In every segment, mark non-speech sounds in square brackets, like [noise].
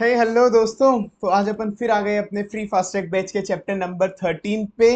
हे hey, hello दोस्तों तो आज अपन फिर आ गए अपने फ्री फास्ट ट्रैक बैच के चैप्टर नंबर थर्टीन पे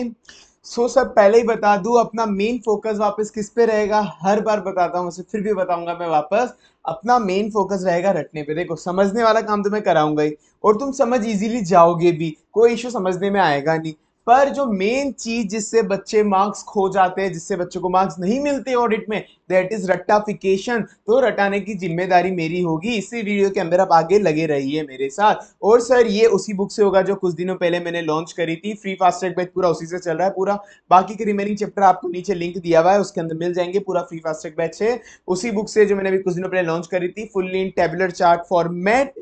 सो so, सब पहले ही बता दूं अपना मेन फोकस वापस किस पे रहेगा हर बार बताता हूँ उसे फिर भी बताऊंगा मैं वापस अपना मेन फोकस रहेगा रटने पे देखो समझने वाला काम तो मैं कराऊंगा ही और तुम समझ इजीली जाओगे भी कोई इशू समझने में आएगा नहीं पर जो मेन चीज जिससे बच्चे मार्क्स खो जाते हैं जिससे बच्चों को मार्क्स नहीं मिलते ऑडिट में दैट इज रट्टाफिकेशन तो रटाने की जिम्मेदारी मेरी होगी इसी वीडियो के अंदर आप आगे लगे रहिए मेरे साथ और सर ये उसी बुक से होगा जो कुछ दिनों पहले मैंने लॉन्च करी थी फ्री फास्ट ट्रैक बैच पूरा उसी से चल रहा है पूरा बाकी के रिमेनिंग चैप्टर आपको नीचे लिंक दिया हुआ है उसके अंदर मिल जाएंगे पूरा फ्री फास्ट ट्रैक बैच है उसी बुक से जो मैंने अभी कुछ दिनों पहले लॉन्च करी थी fully in tablet chart format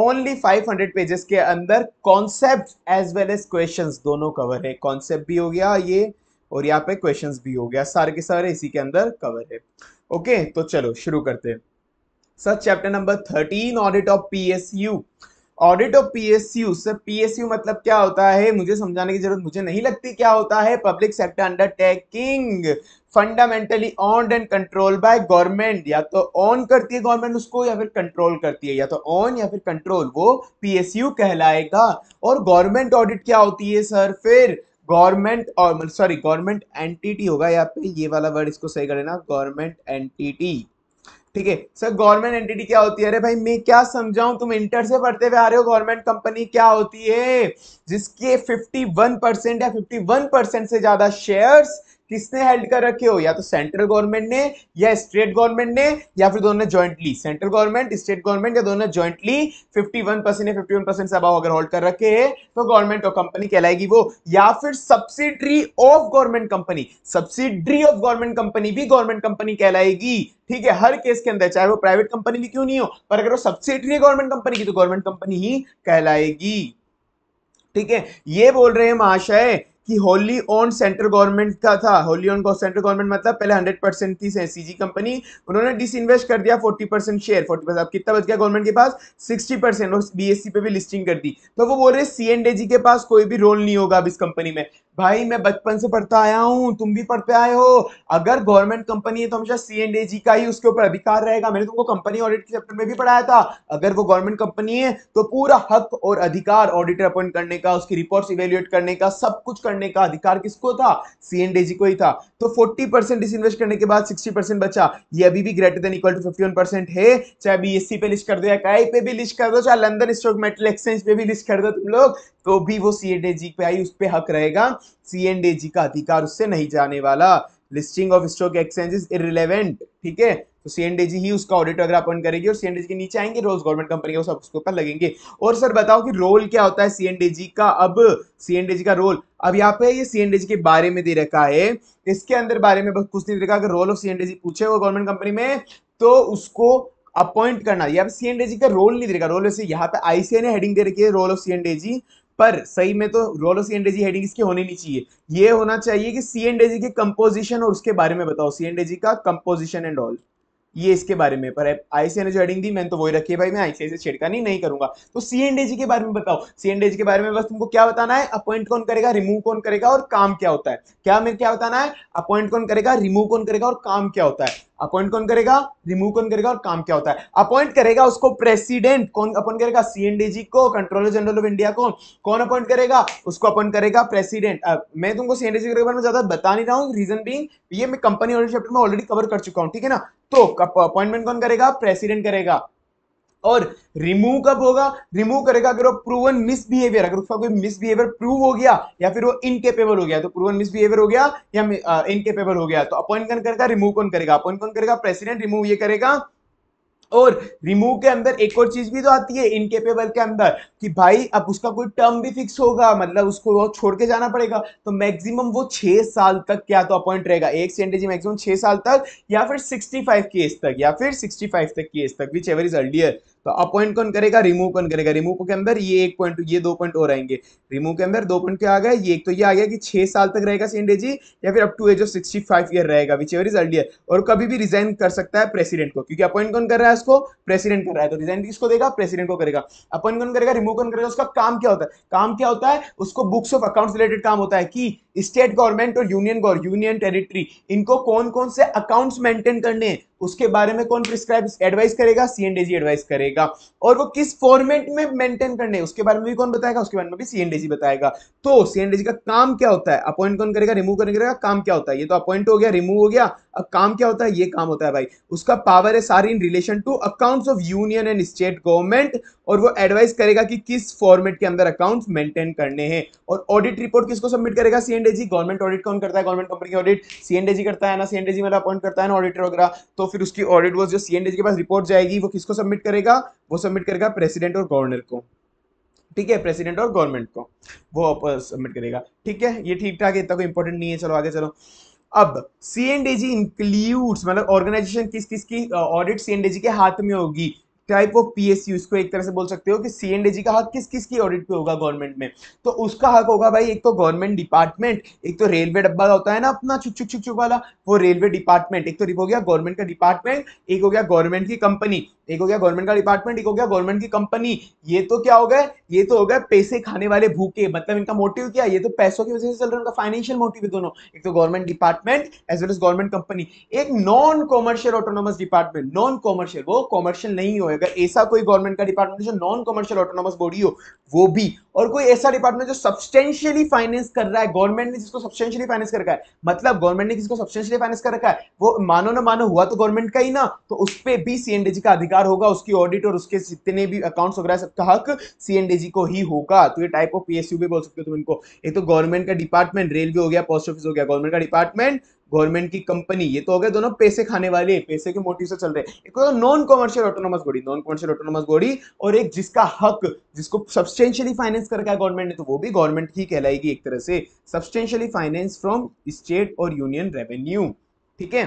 only 500 pages के अंदर concept as well as question दोनों कवर है कॉन्सेप्ट भी हो गया ये और यहाँ पे क्वेश्चंस भी हो गया सारे के सारे इसी के अंदर कवर है ओके तो चलो शुरू करते हैं sir chapter number thirteen audit of PSU audit of PSU sir PSU मतलब क्या होता है मुझे समझाने की जरूरत मुझे नहीं लगती क्या होता है public sector undertaking fundamentally owned and controlled by government या तो ऑन करती है गवर्नमेंट उसको या फिर कंट्रोल करती है या तो ऑन या फिर कंट्रोल वो पीएसयू कहलाएगा और गवर्नमेंट ऑडिट क्या होती है सर फिर गवर्नमेंट और सॉरी मतलब गवर्नमेंट एंटिटी होगा यहाँ पे ये वाला वर्ड इसको सही कर लेना गवर्नमेंट एंटिटी ठीक है सर गवर्नमेंट एंटिटी क्या होती है अरे भाई मैं क्या समझाऊं तुम इंटर से पढ़ते हुए आ रहे हो गवर्नमेंट कंपनी क्या होती है जिसके 51 परसेंट या 51 परसेंट से ज़्यादा शेयर्स किसने हेल्ड कर रखे हो या तो सेंट्रल गवर्नमेंट ने या स्टेट गवर्नमेंट ने या फिर दोनों ने jointly central government state government या दोनों ने जॉइंटली 51 परसेंट या 51 परसेंट से अगर होल्ड कर रखे हैं तो गवर्नमेंट और कंपनी कहलाएगी वो या फिर subsidiary of government company subsidiary of government company भी गवर्नमेंट कंपनी कहलाएगी ठीक है हर केस के अंदर चाहे वो प्राइवेट कंपनी भी क्यों नहीं हो पर अगर वो सब्सिडरी गवर्नमेंट कंपनी की तो गवर्नमेंट कंपनी ही कहलाएगी ठीक है ये बोल रहे हैं महाशय कि होली ओन सेंट्रल गवर्नमेंट का था होली ओन सेंट्रल गवर्नमेंट मतलब पहले 100 परसेंट थी सीजी कंपनी उन्होंने डिस इन्वेस्ट कर दिया 40 परसेंट शेयर 40 परसेंट अब कितना बच गया गवर्नमेंट के पास 60 परसेंट और बी पे भी लिस्टिंग कर दी तो वो बोल रहे सी एंड ए जी के पास कोई भी रोल नहीं होगा अब इस कंपनी में भाई मैं बचपन से पढ़ता आया हूँ तुम भी पढ़ते आए हो अगर गवर्नमेंट कंपनी है तो हमेशा सी एंड ए जी का ही उसके ऊपर अधिकार रहेगा मैंने तुमको कंपनी ऑडिट के चैप्टर में भी पढ़ाया था अगर वो गवर्नमेंट कंपनी है तो पूरा हक और अधिकार ऑडिटर अपॉइंट करने का उसकी रिपोर्ट्स इवेल्युएट करने का सब कुछ कर करने का अधिकार किसको था सीएनडीजी को ही था तो 40 परसेंट डिसइन्वेस्ट करने के बाद 60 परसेंट बचा ये अभी भी greater than equal to 51 percent है चाहे बीएससी e पे लिस्ट कर दो या कई पे भी लिस्ट कर दो चाहे लंदन स्टॉक मेटल एक्सचेंज पे भी लिस्ट कर दो तुम लोग तो भी वो सीएनडीजी पे आई उस पर हक रहेगा सीएनडीजी का अधिकार उससे नहीं जाने वाला listing of stock exchange is irrelevant ठीक है तो सी ही उसका ऑडिट अगर अपन करेगी करेंगे और सी के नीचे आएंगे रोल्स गवर्नमेंट कंपनी वो सब उसके ऊपर लगेंगे और सर बताओ कि रोल क्या होता है सी का अब सी का रोल अब यहाँ पे ये सी के बारे में दे रखा है इसके अंदर बारे में कुछ नहीं दे रखा अगर रोल ऑफ सी पूछे वो गवर्नमेंट कंपनी में तो उसको अपॉइंट करना यहाँ पे सी का रोल नहीं दे रखा रोल वैसे यहाँ पे आईसीए ने हेडिंग दे रखी है रोल ऑफ सी पर सही में तो रोल ऑफ सी हेडिंग इसकी होनी नहीं चाहिए ये होना चाहिए कि सी के कंपोजिशन और उसके बारे में बताओ सी का कंपोजिशन एंड ऑल ये इसके बारे में पर आई सी ने जो हेडिंग दी मैंने तो वही रखी है भाई मैं आईसीआई से छेड़खानी नहीं, नहीं करूंगा तो सी एंड के बारे में बताओ सी एंड के बारे में बस तुमको क्या बताना है अपॉइंट कौन करेगा रिमूव कौन करेगा और काम क्या होता है क्या मैं क्या बताना है अपॉइंट कौन करेगा रिमूव कौन करेगा और काम क्या होता है अपॉइंट कौन करेगा रिमूव कौन करेगा और काम क्या होता है अपॉइंट करेगा उसको प्रेसिडेंट कौन अपॉइंट करेगा सीएनडीजी को कंट्रोलर जनरल ऑफ इंडिया को कौन अपॉइंट करेगा उसको अपॉइंट करेगा प्रेसिडेंट मैं तुमको सीएनडीजी के बारे में ज्यादा बता नहीं रहा हूँ रीजन बीइंग ये मैं कंपनी चैप्टर में ऑलरेडी कवर कर चुका हूँ ठीक है ना तो अपॉइंटमेंट कौन करेगा प्रेसिडेंट करेगा और रिमूव कब होगा रिमूव करेगा अगर वो प्रूवन मिसबिहेवियर अगर उसका कोई मिसबिहेवियर प्रूव हो गया या फिर वो इनकेपेबल हो गया तो प्रूवन मिसबिहेवियर हो गया या इनकेपेबल हो गया तो अपॉइंट कौन करेगा रिमूव कौन करेगा अपॉइंट कौन करेगा प्रेसिडेंट रिमूव ये करेगा और रिमूव के अंदर एक और चीज भी तो आती है इनकेपेबल के अंदर कि भाई अब उसका कोई टर्म भी फिक्स होगा मतलब उसको वो छोड़ के जाना पड़ेगा तो मैक्सिमम वो छह साल तक क्या तो अपॉइंट रहेगा एक सेंटेजी मैक्सिमम छह साल तक या फिर 65 केस तक या फिर 65 तक केस तक विच एवर इज अर्लियर तो अपॉइंट कौन करेगा रिमूव कौन करेगा रिमूव के अंदर ये एक पॉइंट ये दो पॉइंट और आएंगे रिमूव के अंदर दो पॉइंट क्या आ गया ये एक तो ये आ गया कि छह साल तक रहेगा सी जी या फिर up to age of sixty five year रहेगा विच एवर इज अर्लियर और कभी भी रिजाइन कर सकता है प्रेसिडेंट को क्योंकि अपॉइंट कौन कर रहा है उसको प्रेसिडेंट कर रहा है तो रिजाइन किसको देगा प्रेसिडेंट को करेगा अपॉइंट कौन करेगा रिमूव कौन करेगा उसका काम क्या होता है काम क्या होता है उसको बुक्स ऑफ अकाउंट रिलेटेड काम होता है कि स्टेट गवर्नमेंट और यूनियन यूनियन टेरिटरी इनको कौन कौन से अकाउंट्स मेंटेन करने हैं उसके बारे में कौन प्रिस्क्राइब एडवाइस करेगा सीएनडीजी एडवाइस करेगा करेगा और वो किस फॉर्मेट में मेंटेन करने उसके बारे में भी कौन बताएगा उसके बारे में भी सीएनडीसी बताएगा तो सीएनडीसी का काम क्या होता है अपॉइंट कौन करेगा रिमूव कौन करेगा काम क्या होता है ये तो अपॉइंट हो गया रिमूव हो गया अब काम क्या होता है ये काम होता है भाई उसका पावर है सारी in relation to accounts of union and state government और वो एडवाइस करेगा कि किस फॉर्मेट के अंदर अकाउंट्स मेंटेन करने हैं और ऑडिट रिपोर्ट किसको सबमिट करेगा सीएनडीजी गवर्नमेंट ऑडिट कौन करता है गवर्नमेंट कंपनी की ऑडिट सीएनडीजी करता है ना सीएनडीजी मतलब अपॉइंट करता है ना ऑडिटर वगैरह तो फिर उसकी ऑडिट वो जो सीएनडीजी के पास रिपोर्ट जाएगी वो किसको सबमिट करेगा होगा वो सबमिट करेगा प्रेसिडेंट और गवर्नर को ठीक है प्रेसिडेंट और गवर्नमेंट को वो सबमिट करेगा ठीक है ये ठीक ठाक इतना कोई इंपॉर्टेंट नहीं है चलो आगे चलो अब C N D G includes मतलब ऑर्गेनाइजेशन किस किस की audit C N D G के हाथ में होगी टाइप ऑफ पी पीएसयू इसको एक तरह से बोल सकते हो कि सी एन डी जी का हक किस किस की ऑडिट पे होगा गवर्नमेंट में तो उसका हक होगा भाई एक तो गवर्नमेंट डिपार्टमेंट एक तो रेलवे डब्बा होता है ना अपना छुक छुक छुक छुक वाला वो रेलवे डिपार्टमेंट एक तो हो गया गवर्नमेंट का डिपार्टमेंट एक हो गया गवर्नमेंट की कंपनी एक हो गया गवर्नमेंट का डिपार्टमेंट एक हो गया गवर्नमेंट की कंपनी ये तो क्या हो गए ये तो हो गए पैसे खाने वाले भूखे मतलब इनका मोटिव क्या ये तो पैसों की वजह से चल रहा है उनका फाइनेंशियल मोटिव है दोनों एक तो government department as well as government company एक non commercial autonomous department non commercial वो कॉमर्शियल नहीं होगा ऐसा कोई गवर्नमेंट का डिपार्टमेंट जो नॉन कॉमर्शियल ऑटोनोमस बॉडी हो वो भी और कोई ऐसा डिपार्टमेंट जो सब्सटेंशियली फाइनेंस कर रहा है गवर्नमेंट ने जिसको सब्सटेंशियली फाइनेंस कर रखा है मतलब गवर्नमेंट ने जिसको सब्सटेंशियली फाइनेंस कर रखा है वो मानो ना मानो हुआ तो गवर्नमेंट का ही ना तो उस पर भी सीएनडीजी का अधिकार होगा उसकी ऑडिट और उसके जितने भी अकाउंट्स वगैरह सबका हक सी को ही होगा तो ये टाइप ऑफ पी भी बोल सकते हो तुम इनको एक तो गवर्नमेंट का डिपार्टमेंट रेलवे हो गया पोस्ट ऑफिस हो गया गवर्नमेंट का डिपार्टमेंट गवर्नमेंट की कंपनी ये तो हो गया दोनों पैसे खाने वाले पैसे के मोटिव से चल रहे एक तो non commercial autonomous body non commercial autonomous body और एक जिसका हक जिसको सब्सटेंशियली फाइनेंस कर रखा है गवर्नमेंट ने तो वो भी गवर्नमेंट ही कहलाएगी एक तरह से सब्सटेंशियली फाइनेंस फ्रॉम स्टेट और यूनियन रेवेन्यू ठीक है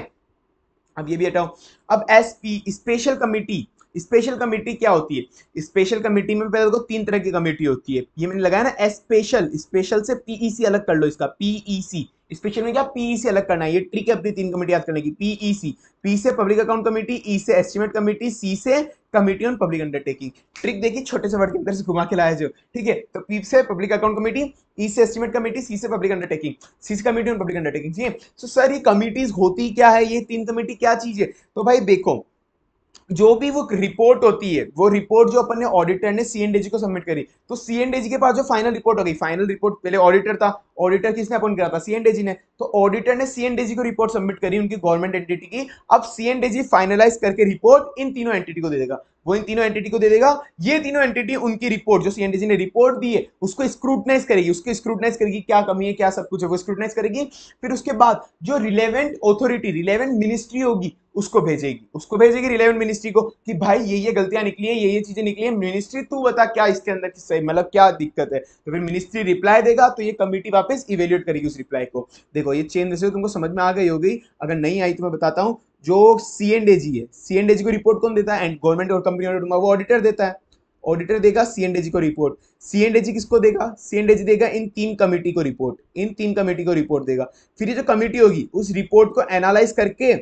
अब ये भी हटाओ अब S special committee special committee क्या होती है स्पेशल कमेटी में पहले देखो तीन तरह की कमेटी होती है ये मैंने लगाया ना स्पेशल स्पेशल से पीईसी e अलग कर लो इसका पीईसी स्पेशल e में क्या पीईसी e अलग करना है ये ट्रिक है अपनी तीन कमेटी याद करने की पीईसी पी से पब्लिक अकाउंट कमेटी ई से एस्टिमेट कमेटी सी से committee on public undertaking trick देखिए छोटे से वर्ड के अंदर से घुमा के लाया जो ठीक है तो पी से पब्लिक अकाउंट कमेटी ई से एस्टिमेट कमेटी सी से पब्लिक अंडरटेकिंग सी से कमेटी ऑन पब्लिक अंडरटेकिंग ठीक है सो सर ये कमेटीज होती क्या है ये तीन कमेटी क्या चीज है तो भाई देखो जो भी वो रिपोर्ट होती है वो रिपोर्ट जो अपन ने ऑडिटर ने सी को सबमिट करी तो सी के पास जो फाइनल रिपोर्ट हो गई फाइनल रिपोर्ट पहले ऑडिटर था ऑडिटर किसने अपॉइंट करा था सी ने तो ऑडिटर ने सी को रिपोर्ट सबमिट करी उनकी गवर्नमेंट एंटिटी की अब सी फाइनलाइज करके रिपोर्ट इन तीनों एंटिटी को दे देगा वो इन तीनों एंटिटी को दे देगा ये तीनों एंटिटी उनकी रिपोर्ट जो सीएनडीसी ने रिपोर्ट दी है उसको स्क्रूटनाइज करेगी उसको स्क्रूटनाइज करेगी क्या कमी है क्या सब कुछ है वो स्क्रूटनाइज करेगी फिर उसके बाद जो रिलेवेंट ऑथोरिटी रिलेवेंट मिनिस्ट्री होगी उसको भेजेगी उसको भेजेगी रिलेवेंट मिनिस्ट्री को कि भाई ये ये गलतियां निकली है ये ये चीजें निकली है मिनिस्ट्री तू बता क्या इसके अंदर की सही मतलब क्या दिक्कत है तो फिर मिनिस्ट्री रिप्लाई देगा तो ये कमिटी वापस इवेल्युएट करेगी उस रिप्लाई को देखो ये चेंज तुमको समझ में आ गई होगी अगर नहीं आई तो मैं बताता हूँ जो सी एंड ए जी है सी एंड ए जी को रिपोर्ट कौन देता है एंड गवर्नमेंट और कंपनी ऑडिट वो ऑडिटर देता है ऑडिटर देगा सी एंड जी को रिपोर्ट सी एंड जी किसको देगा सी एंड जी देगा इन तीन कमेटी को रिपोर्ट इन तीन कमेटी को रिपोर्ट देगा फिर ये जो कमेटी होगी उस रिपोर्ट को एनालाइज करके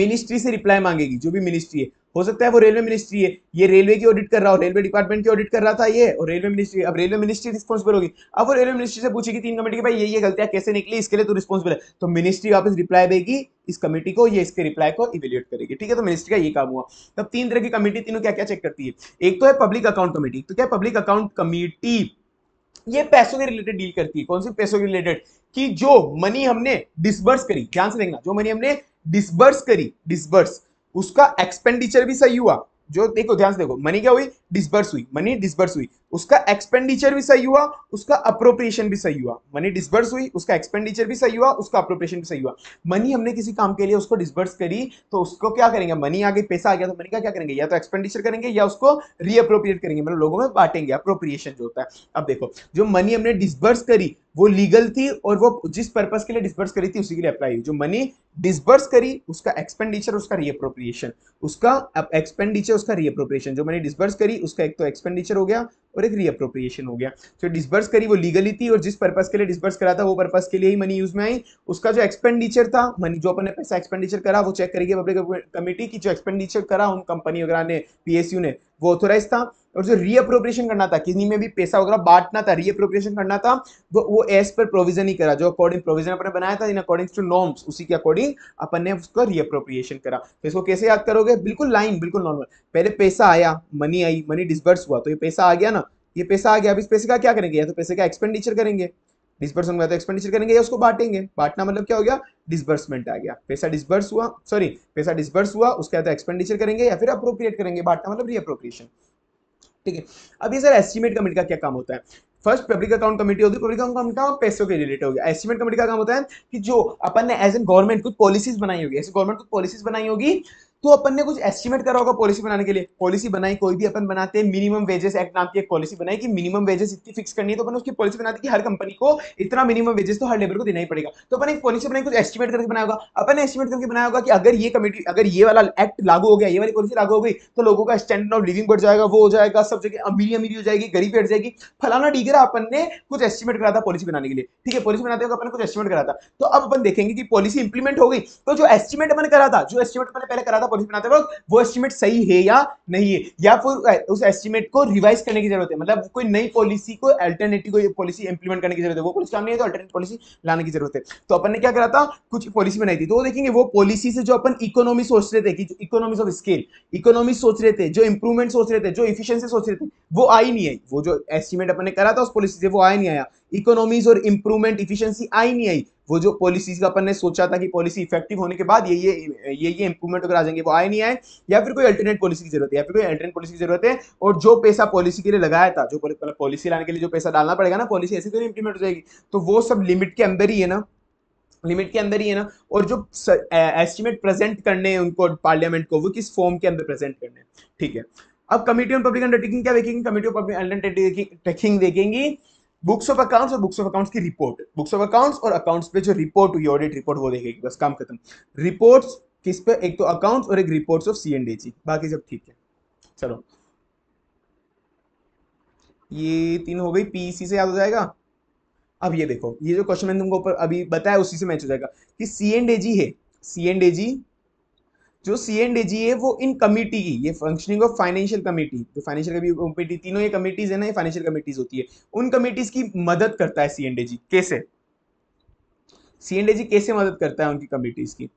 मिनिस्ट्री से रिप्लाई मांगेगी जो भी मिनिस्ट्री है हो सकता है वो रेलवे मिनिस्ट्री है ये रेलवे की ऑडिट कर रहा हो रेलवे डिपार्टमेंट की ऑडिट कर रहा था ये और रेलवे मिनिस्ट्री अब रेलवे मिनिस्ट्री रिस्पॉन्सिबल होगी अब वो रेलवे मिनिस्ट्री से पूछेगी तीन कमेटी की भाई ये ये गलतियां कैसे निकली इसके लिए तो रिस्पॉन्सिबल है तो मिनिस्ट्री वापस रिप्लाई देगी इस कमेटी को ये इसके रिप्लाई को इवेल्यूट करेगी ठीक है तो मिनिस्ट्री का ये काम हुआ तब तीन तरह की कमेटी तीनों क्या क्या चेक करती है एक तो है पब्लिक अकाउंट कमेटी तो क्या पब्लिक अकाउंट कमेटी ये पैसों के रिलेटेड डील करती है कौन सी पैसों के रिलेटेड कि जो मनी हमने डिसबर्स करी ध्यान से देखना जो मनी हमने डिसबर्स करी डिसबर्स उसका एक्सपेंडिचर भी सही हुआ जो देखो ध्यान से देखो मनी क्या हुई डिसबर्स हुई मनी डिसबर्स हुई उसका एक्सपेंडिचर भी सही हुआ उसका अप्रोप्रिएशन भी सही हुआ मनी डिसबर्स हुई उसका एक्सपेंडिचर भी सही हुआ उसका अप्रोप्रिएशन भी सही हुआ मनी हमने किसी काम के लिए उसको डिसबर्स करी तो उसको क्या करेंगे मनी आ गई पैसा आ गया तो मनी का क्या करेंगे या तो एक्सपेंडिचर करेंगे या उसको रीअप्रोप्रिएट करेंगे मतलब लोगों में बांटेंगे अप्रोप्रिएशन जो होता है अब देखो जो मनी हमने डिसबर्स करी वो लीगल थी और वो जिस पर्पज के लिए डिसबर्स करी थी उसी के लिए अप्लाई हुई जो मनी डिसबर्स करी उसका एक्सपेंडिचर उसका रीअप्रोप्रिएशन उसका एक्सपेंडिचर उसका रीअप्रोप्रिएशन जो मनी डिसबर्स करी उसका एक तो एक्सपेंडिचर हो गया और एक रीअप्रोप्रिएशन हो गया जो तो डिसबर्स करी वो लीगली थी और जिस पर्पज के लिए डिसबर्स करा था वो पर्पज के लिए ही मनी यूज में आई उसका जो एक्सपेंडिचर था मनी जो अपन ने पैसा एक्सपेंडिचर करा वो चेक करेगी पब्लिक कमेटी की जो एक्सपेंडिचर करा उन कंपनी वगैरह ने पीएसयू ने वो ऑथोराइज था और जो रीअप्रोप्रिएशन करना था किसी में भी पैसा वगैरह बांटना था रीअप्रोप्रिएशन करना था वो वो एज पर प्रोविजन ही करा जो अकॉर्डिंग प्रोविजन अपने बनाया था इन अकॉर्डिंग टू नॉर्म्स उसी के अकॉर्डिंग अपन ने उसका रीअप्रोप्रिएशन करा तो इसको कैसे याद करोगे बिल्कुल लाइन बिल्कुल नॉर्मल पहले पैसा आया मनी आई मनी डिस्बर्स हुआ तो ये पैसा आ गया ना ये पैसा आ गया अब इस पैसे का क्या करेंगे या तो पैसे का एक्सपेंडिचर करेंगे डिस्बर्स हुआ तो एक्सपेंडिचर करेंगे या उसको बांटेंगे बांटना मतलब क्या हो गया डिसबर्समेंट आ गया पैसा डिसबर्स हुआ सॉरी पैसा डिसबर्स हुआ उसका बाद एक्सपेंडिचर करेंगे या फिर अप्रोप्रिएट करेंगे बांटना मतलब रीअप्रोप्रिएशन ठीक है अभी सर एस्टीमेट कमेटी का क्या काम होता है फर्स्ट पब्लिक अकाउंट कमेटी होगी पब्लिक अकाउंट का पैसों के रिलेटेड होगी एस्टिमेट कमेटी का काम होता है कि जो अपन ने एज एन गवर्नमेंट कुछ पॉलिसीज बनाई होगी ऐसे गवर्नमेंट कुछ पॉलिसीज बनाई होगी तो अपन ने कुछ एस्टिमेट करा होगा पॉलिसी बनाने के लिए पॉलिसी बनाई कोई भी अपन बनाते हैं मिनिमम वेजेस एक्ट नाम की एक पॉलिसी बनाई कि मिनिमम वेजेस इतनी फिक्स करनी है तो अपन उसकी पॉलिसी बनाते कि हर कंपनी को इतना मिनिमम वेजेस तो हर लेबर को देना ही पड़ेगा तो अपन एक पॉलिसी बनाई कुछ एस्टिमेट करके बनाया होगा अपन ने एस्टिमेट करके बनाया होगा कि अगर ये कमेटी अगर ये वाला एक्ट लागू हो गया ये वाली पॉलिसी लागू हो गई तो लोगों का स्टैंडर्ड ऑफ लिविंग बढ़ जाएगा वो हो जाएगा सब जगह अमीरी अमीरी हो जाएगी गरीबी बढ़ जाएगी फलाना डीगर अपन ने कुछ एस्टिमेट करा था पॉलिसी बनाने के लिए ठीक है पॉलिसी बनाते हुए अपने कुछ एस्टिमेट करा था तो अब अपन देखेंगे कि पॉलिसी इंप्लीमेंट हो गई तो जो एस्टिमेट अपने करा था जो एस्टिमेट अपने पहले करा था क्वेश्चन बनाते वक्त वो एस्टिमेट सही है या नहीं है या फिर उस एस्टिमेट को रिवाइज करने की जरूरत है मतलब कोई नई पॉलिसी को अल्टरनेटिव कोई पॉलिसी इंप्लीमेंट करने की जरूरत है वो पॉलिसी काम नहीं है तो अल्टरनेट पॉलिसी लाने की जरूरत है तो अपन ने क्या करा था कुछ पॉलिसी बनाई थी तो देखेंगे वो पॉलिसी से जो अपन इकोनॉमी सोच रहे थे कि इकोनॉमीज ऑफ स्केल इकोनॉमी सोच रहे थे जो इंप्रूवमेंट सोच रहे थे जो इफिशियंसी सोच रहे थे वो आई नहीं आई वो जो एस्टिमेट अपने करा था उस पॉलिसी से वो आई नहीं आया इकोनॉमीज और इम्प्रूवमेंट इफिशियंसी आई नहीं आई वो जो पॉलिसीज का अपन ने सोचा था कि पॉलिसी इफेक्टिव होने के बाद ये ये ये ये इंप्रूवमेंट वगैरह आ जाएंगे वो आए नहीं आए या फिर कोई अल्टरनेट पॉलिसी की जरूरत है या फिर कोई अल्टरनेट पॉलिसी की जरूरत है और जो पैसा पॉलिसी के लिए लगाया था जो पॉलिसी लाने के लिए जो पैसा डालना पड़ेगा ना पॉलिसी ऐसी तो नहीं इंप्लीमेंट हो जाएगी तो वो सब लिमिट के अंदर ही है ना लिमिट के अंदर ही है ना और जो एस्टिमेट प्रेजेंट करने हैं उनको पार्लियामेंट को वो किस फॉर्म के अंदर प्रेजेंट करने ठीक है अब कमिटी ऑन पब्लिक अंडरटेकिंग क्या देखेंगे कमिटी ऑफ पब्लिक अंडरटेकिंग देखेंगी बुक्स ऑफ अकाउंट्स और बुक्स ऑफ अकाउंट्स की रिपोर्ट बुक्स ऑफ अकाउंट्स और अकाउंट्स पे जो रिपोर्ट हुई ऑडिट रिपोर्ट वो देखेगी बस काम खत्म रिपोर्ट्स किस पे एक तो अकाउंट्स और एक reports of C and A G बाकी सब ठीक है चलो ये तीन हो गई पीसी e से याद हो जाएगा अब ये देखो ये जो क्वेश्चन मैंने तुमको ऊपर अभी बताया उसी से मैच हो जाएगा कि सी एंड ए जी है सी एंड ए जी जो सी एंड जी है वो इन कमिटी की ये फंक्शनिंग ऑफ फाइनेंशियल कमेटी जो फाइनेंशियल कमेटी तीनों ये कमिटीज है ना ये फाइनेंशियल कमेटीज होती है उन कमिटीज की मदद करता है सी एंड जी कैसे सी एंड जी कैसे मदद करता है उनकी कमिटीज की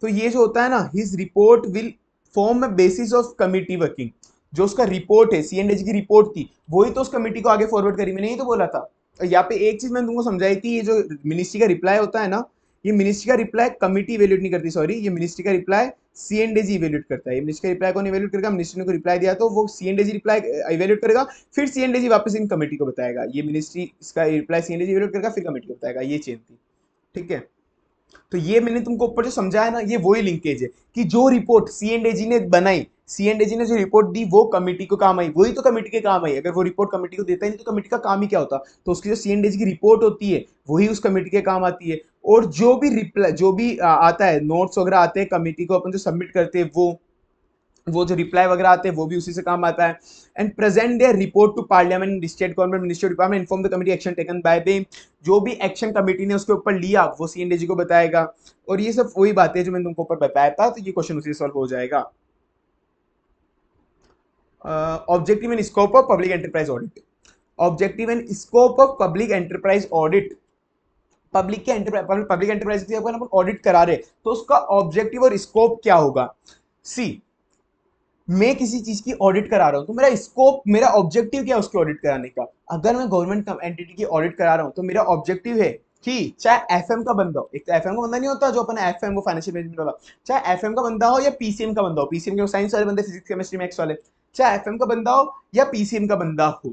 तो ये जो होता है ना his report will form a basis of committee working जो उसका रिपोर्ट है सी एंड जी की रिपोर्ट थी वही तो उस कमेटी को आगे फॉरवर्ड करी मैंने ये तो बोला था यहाँ पे एक चीज मैंने तुमको समझाई थी ये जो मिनिस्ट्री का रिप्लाई होता है ना ये मिनिस्ट्री का रिप्लाई कमिटी वैल्यूट नहीं करती सॉरी ये मिनिस्ट्री का reply C N D G evaluate करता है इमनिश रिप्लाई कौन इवेल्यूट करेगा मिनिस्ट्री ने को रिप्लाई दिया तो वो C N D G reply evaluate करेगा फिर सी एन डी जी वापस इन कमेटी को बताएगा ये मिनिस्ट्री इसका reply C N D G evaluate करेगा फिर कमेटी को बताएगा ये चेंज थी ठीक है तो ये मैंने तुमको ऊपर जो समझाया ना ये वही लिंकेज है कि जो रिपोर्ट सी एन डेजी ने बनाई सीएनडीजी जी ने जो रिपोर्ट दी वो कमेटी को काम आई वही तो कमेटी के काम आई अगर वो रिपोर्ट कमेटी को देता ही नहीं तो कमेटी का काम ही क्या होता तो उसकी जो सीएनडीजी जी की रिपोर्ट होती है वही उस कमेटी के काम आती है और जो भी रिप्लाई जो भी आता है नोट्स वगैरह आते हैं कमेटी को अपन जो सबमिट करते हैं वो वो जो रिप्लाई वगैरह आते हैं वो भी उसी से काम आता है and present their report to parliament state government ministry department inform the committee action taken by they जो भी एक्शन कमेटी ने उसके ऊपर लिया वो सी को बताएगा और ये सब वही बातें जो मैंने तुमको ऊपर बताया था तो ये क्वेश्चन उसी सॉल्व हो जाएगा objective and scope of public enterprise audit objective and scope of public enterprise audit public के एंटरप्राइज पब्लिक एंटरप्राइज की अगर हम ऑडिट करा रहे तो उसका ऑब्जेक्टिव और स्कोप क्या होगा सी मैं किसी चीज़ की ऑडिट करा रहा हूँ तो मेरा स्कोप मेरा ऑब्जेक्टिव क्या है उसके ऑडिट कराने का अगर मैं गवर्नमेंट एंटिटी की ऑडिट करा रहा हूँ तो मेरा ऑब्जेक्टिव है कि चाहे एफ का बंदा हो एक तो एफ का बंदा नहीं होता जो अपना एफ वो फाइनेंशियल मैनेजमेंट वाला चाहे एफ का बंदा हो या पीसीएम का बंदा हो पीसीएम के साइंस वाले बंदे फिजिक्स केमिस्ट्री मैक्स वाले चाहे एफ का बंदा हो या पीसीएम का बंदा हो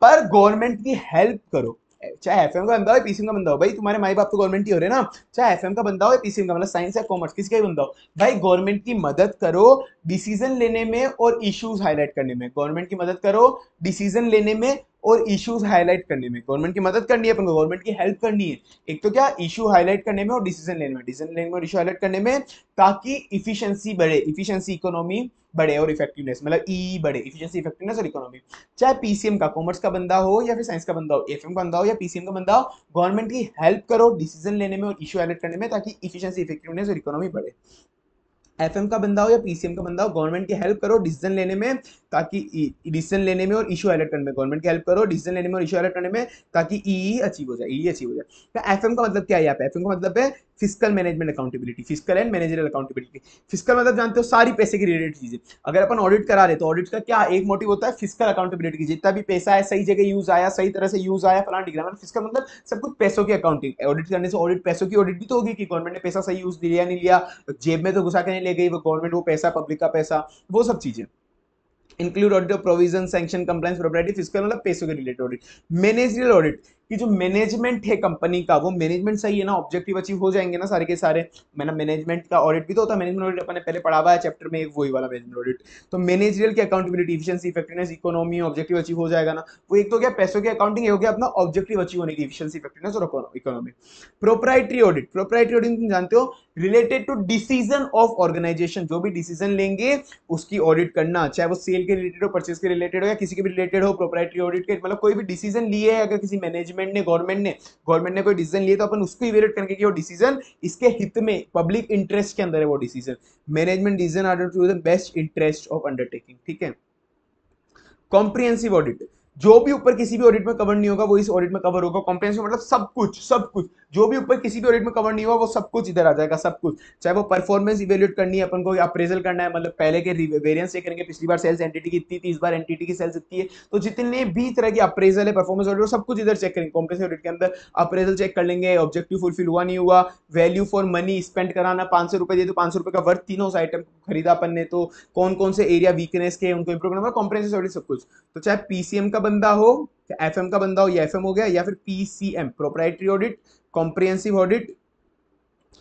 पर गवर्नमेंट की हेल्प करो चाहे एफ का बंदा हो या पीसीएम का बंदा हो भाई तुम्हारे माई बाप तो गवर्नमेंट ही हो रहे ना चाहे एफ का बंदा हो या पीसीएम का मतलब साइंस या कॉमर्स किसी का ही बंदा हो भाई गवर्नमेंट की मदद करो डिसीजन लेने में और इश्यूज हाईलाइट करने में गवर्नमेंट की मदद करो डिसीजन लेने में और इश्यूज हाईलाइट करने में गवर्नमेंट की मदद करनी है अपन को गवर्नमेंट की हेल्प करनी है एक तो क्या इशू हाईलाइट करने में और डिसीजन लेने में डिसीजन लेने में और इशू हाईलाइट करने में ताकि इफिशियंसी बढ़े इफिशियंसी इकोनॉमी बढ़े और इफेक्टिवनेस मतलब ई e बढ़े इफिशियंसी इफेक्टिवनेस और इकोनॉमी चाहे पीसीएम का कॉमर्स का बंदा हो या फिर साइंस का बंदा हो एफ का बंदा हो या पीसीएम का बंदा हो गवर्नमेंट की हेल्प करो डिसीजन लेने में और इशू हाईलाइट करने में ताकि इफिशियंसी इफेक्टिवनेस और इकोनॉमी बढ़े एफ का बंदा हो या पीसीएम का बंदा हो गवर्नमेंट की हेल्प करो डिसीजन लेने में ताकि डिसीजन लेने में और इशू हाईलाइट करने में गवर्नमेंट की हेल्प करो डिसीजन लेने में और इशू हाईलाइट करने में ताकि ई e अचीव e हो जाए ई e अचीव हो जाए एफ तो का मतलब क्या है यहाँ पे एफ का मतलब है physical management accountability physical and managerial accountability physical मतलब जानते हो सारी पैसे की रिलेटेड चीजें अगर अपन ऑडिट करा रहे तो ऑडिट का क्या एक मोटिव होता है फिजिकल अकाउंटेबिलिटी की जितना भी पैसा है सही जगह यूज आया सही तरह से यूज आया फलान डिग्रा फिजिकल मतलब सब कुछ पैसों की अकाउंटिंग ऑडिट करने से ऑडिट पैसों की ऑडिट भी तो होगी कि गवर्नमेंट ने पैसा सही यूज लिया नहीं लिया जेब में तो घुसा के नहीं ले गई वो गवर्नमेंट वो पैसा पब्लिक का पैसा वो सब चीजें include audit provision sanction compliance property physical मतलब पैसों के रिलेटेड ऑडिट मैनेजरियल ऑडिट कि जो मैनेजमेंट है कंपनी का वो मैनेजमेंट सही है ना ऑब्जेक्टिव अचीव हो जाएंगे ना सारे के सारे मैंने मैनेजमेंट का ऑडिट भी तो होता है मैनेजमेंट ऑडिट अपने पहले पढ़ा हुआ है चैप्टर में वही वाला मैनेजमेंट ऑडिट तो मैनेजरियल की accountability efficiency effectiveness economy objective achieve हो जाएगा ना वो एक तो क्या पैसों की अकाउंटिंग हो गया अपना ऑब्जेक्टिव अचीव होने की इफिशियंसी इफेक्टिवनेस और economy proprietary audit proprietary audit तुम जानते हो related to decision of organization जो भी डिसीजन लेंगे उसकी ऑडिट करना चाहे वो सेल के रिलेटेड हो परचेज के रिलेटेड हो या किसी के भी रिलेटेड हो प्रोप्राइटरी ऑडिट के मतलब कोई भी डिसीजन लिए अगर किसी मैनेजमेंट डिपार्टमेंट ने गवर्नमेंट ने गवर्नमेंट ने कोई डिसीजन लिया तो अपन उसको इवेलेट करके कि वो डिसीजन इसके हित में पब्लिक इंटरेस्ट के अंदर है वो decision management decision order to the best interest of undertaking ठीक है कॉम्प्रिहेंसिव ऑडिट जो भी ऊपर किसी भी ऑडिट में कवर नहीं होगा वो इस ऑडिट में कवर होगा कॉम्प्रिहेंसिव मतलब सब कुछ सब कुछ जो भी ऊपर किसी भी ऑडिट में कवर नहीं हुआ वो सब कुछ इधर आ जाएगा सब कुछ चाहे वो परफॉर्मेंस इवेल्यूट करनी है अपन को अप्रेजल करना है मतलब पहले के वेरियंस चेक करेंगे पिछली बार सेल्स एंटिटी की इतनी थी इस बार एंटिटी की सेल्स इतनी है तो जितने भी तरह की अप्रेजल है परफॉर्मेंस ऑडिट सब कुछ इधर चेक करेंगे कॉम्पेस ऑडिट के अंदर अप्रेजल चेक कर लेंगे ऑब्जेक्टिव फुलफिल हुआ नहीं हुआ वैल्यू फॉर मनी स्पेंड कराना पाँच सौ रुपये दिए तो पाँच सौ रुपये का वर्थ तीनों उस आइटम खरीदा अपन ने तो कौन कौन से एरिया वीकनेस के उनको इंप्रूव करना कॉम्प्रेंस ऑडिट सब कुछ तो चाहे पीसीएम का बंदा हो एफ का बंदा हो या एफ हो गया या फिर PCM proprietary audit comprehensive audit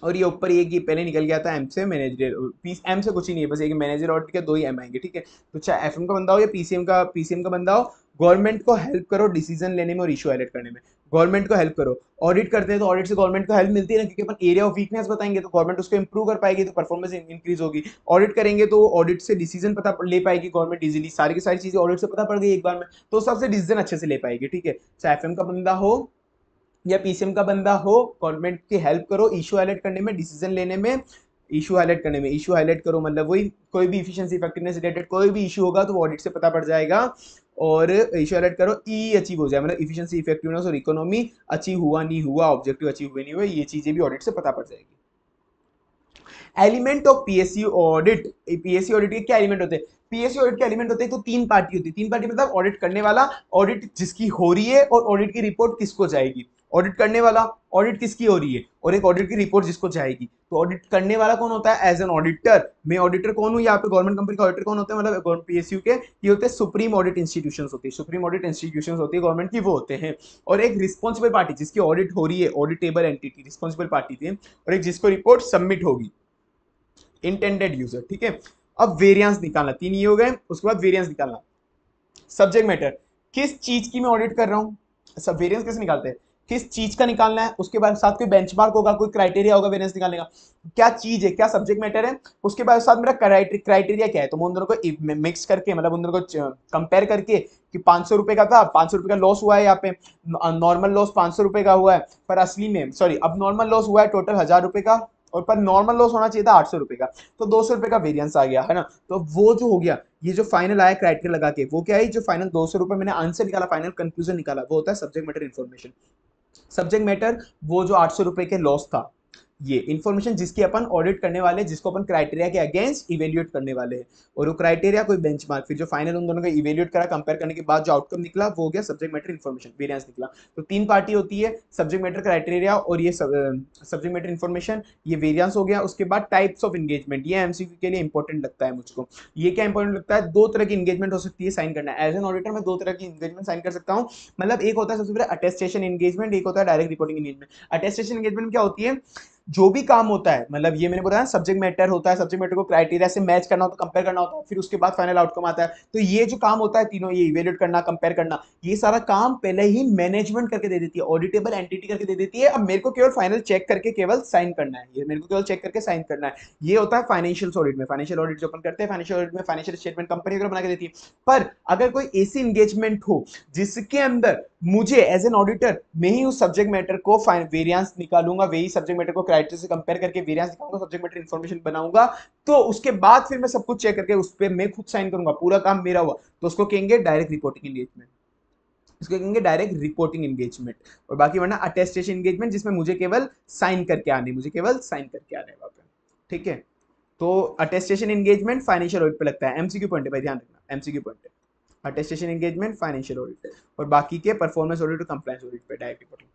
और ये ऊपर एक ही पहले निकल गया था एम से मैनेजर पी एम से कुछ ही नहीं है बस एक मैनेजर ऑडिट के दो ही एम आएंगे ठीक है तो चाहे अच्छा, एफ का बंदा हो या पी का पी का बंदा हो गवर्नमेंट को हेल्प करो डिसीजन लेने में और इशू हाईलाइट करने में गवर्नमेंट को हेल्प करो ऑडिट करते हैं तो ऑडिट से गवर्नमेंट को हेल्प मिलती है ना क्योंकि अपन एरिया ऑफ वीकनेस बताएंगे तो गवर्नमेंट उसको इंप्रूव कर पाएगी तो परफॉर्मेंस इंक्रीज होगी ऑडिट करेंगे तो ऑडिट से डिसीजन पता ले पाएगी गवर्नमेंट इजिली सारी की सारी चीज़ें ऑडिट से पता पड़ गई एक बार में तो सबसे डिसीजन अच्छे से ले पाएगी ठीक है चाहे अच्छा, एफ का बंदा हो या पीसीएम का बंदा हो गवर्नमेंट की हेल्प करो इशू हाईलाइट करने में डिसीजन लेने में इशू हाईलाइट करने में इशू हाईलाइट करो मतलब वही कोई भी इफिशियंसी इफेक्टिवनेस रिलेटेड कोई भी इशू होगा तो ऑडिट से पता पड़ जाएगा और इशू हाईलाइट करो ई e अचीव हो जाए मतलब इफिशियंसी इफेक्टिवनेस और इकोनॉमी अचीव हुआ नहीं हुआ ऑब्जेक्टिव अचीव हुए नहीं हुए ये चीज़ें भी ऑडिट से पता पड़ जाएगी element of PSC audit PSC audit के क्या एलिमेंट होते हैं पीएससी ऑडिट के एलिमेंट होते हैं तो तीन पार्टी होती है तीन पार्टी मतलब ऑडिट करने वाला ऑडिट जिसकी हो रही है और ऑडिट की रिपोर्ट किसको जाएगी ऑडिट करने वाला ऑडिट किसकी हो रही है और एक ऑडिट की रिपोर्ट जिसको जाएगी तो ऑडिट करने वाला कौन होता है एज एन ऑडिटर मैं ऑडिटर कौन हूँ यहाँ पे गवर्नमेंट कंपनी का ऑडिटर कौन होता है मतलब पीएसयू के ये होते हैं सुप्रीम ऑडिट इंस्टीट्यूशन होती है सुप्रीम ऑडिट इंस्टीट्यूशन होती है गवर्नमेंट की वो होते हैं और एक रिस्पॉन्सिबल पार्टी जिसकी ऑडिट हो रही है ऑडिटेबल एंटिटी रिस्पॉन्सिबल पार्टी थी और एक जिसको रिपोर्ट सबमिट होगी इंटेंडेड यूजर ठीक है अब वेरियंस निकालना तीन ये हो गए उसके बाद वेरियंस निकालना सब्जेक्ट मैटर किस चीज की मैं ऑडिट कर रहा हूँ सब वेरियंस कैसे निकालते हैं किस चीज का निकालना है उसके बाद साथ कोई बेंचमार्क होगा कोई क्राइटेरिया होगा वेरियंस निकालने का क्या चीज है क्या सब्जेक्ट मैटर है उसके बाद साथ मेरा क्राइटेरिया क्या है तो मैं उन दोनों को मिक्स करके मतलब उन दोनों को कंपेयर करके कि पांच सौ रुपए का था पांच सौ रुपए का लॉस हुआ है यहाँ पे नॉर्मल लॉस पांच सौ रुपए का हुआ है पर असली में सॉरी अब नॉर्मल लॉस हुआ है टोटल हज़ार रुपये का और पर नॉर्मल लॉस होना चाहिए था आठ सौ रुपये का तो दो सौ रुपये का वेरियंस आ गया है ना तो वो जो हो गया ये जो फाइनल आया क्राइटेरिया लगा के वो क्या है जो फाइनल दो सौ रुपये मैंने आंसर निकाला फाइनल कंक्लूजन निकाला वो होता है subject matter information subject matter वो जो आठ सौ रुपये के लॉस था ये इन्फॉर्मेशन जिसकी अपन ऑडिट करने वाले हैं जिसको अपन क्राइटेरिया के अगेंस्ट इवेल्यूएट करने वाले हैं और वो क्राइटेरिया कोई मार्क फिर जो फाइनल उन दोनों का इवेल्यूएट करा कंपेयर करने के बाद जो आउटकम निकला वो हो गया सब्जेक्ट मैटर इन्फॉर्मेशन वेरियंस निकला तो तीन पार्टी होती है सब्जेक्ट मैटर क्राइटेरिया और ये सब्जेक्ट मैटर इन्फॉर्मेशन ये वेरियंस हो गया उसके बाद टाइप्स ऑफ इंगेजमेंट ये एमसीक्यू के लिए इंपॉर्टेंट लगता है मुझको ये क्या इंपॉर्टेंट लगता है दो तरह की इंगेजमेंट हो सकती है साइन करना एज एन ऑडिटर मैं दो तरह की इंगेजमेंट साइन कर सकता हूँ मतलब एक होता है सबसे पहले अटेस्टेशन एंगेजमेंट एक होता है direct reporting engagement attestation engagement क्या होती है जो भी काम होता है मतलब ये मैंने बोला सब्जेक्ट मैटर होता है सब्जेक्ट मैटर को क्राइटेरिया से मैच करना होता है कंपेयर करना होता है फिर उसके बाद फाइनल आउटकम आता है तो ये जो काम होता है तीनों ये इवेल्यूट करना कंपेयर करना ये सारा काम पहले ही मैनेजमेंट करके दे देती है ऑडिटेबल एंटिटी करके दे देती है अब मेरे को केवल फाइनल चेक करके केवल साइन करना है ये मेरे को केवल चेक करके साइन करना है ये होता है फाइनेंशियल ऑडिट में फाइनेंशियल ऑडिट जो अपन करते हैं फाइनेंशियल ऑडिट में फाइनेंशियल स्टेटमेंट कंपनी अगर बना के देती है पर अगर कोई ऐसी इंगेजमेंट हो जिसके अंदर मुझे एज एन ऑडिटर मैं ही उस सब्जेक्ट मैटर को वेरियंस निकालूंगा वही सब्जेक्ट मैटर को क्राइटेरिया से कंपेयर करके वेरियंस दिखाऊंगा सब्जेक्ट मैटर इन्फॉर्मेशन बनाऊंगा तो उसके बाद फिर मैं सब कुछ चेक करके उस पर मैं खुद साइन करूंगा पूरा काम मेरा हुआ तो उसको कहेंगे डायरेक्ट रिपोर्टिंग इंगेजमेंट उसको कहेंगे डायरेक्ट रिपोर्टिंग एंगेजमेंट और बाकी वरना अटेस्टेशन एंगेजमेंट जिसमें मुझे केवल साइन करके आने मुझे केवल साइन करके आने वहाँ पे ठीक है तो अटेस्टेशन एंगेजमेंट फाइनेंशियल ऑडिट पे लगता है एमसीक्यू पॉइंट है ध्यान रखना एमसीक्यू पॉइंट है अटेस्टेशन एंगेजमेंट फाइनेंशियल ऑडिट और बाकी के परफॉर्मेंस ऑडिट और कंप्लाइंस ऑडिट पे डायरेक्ट रिपोर्टिंग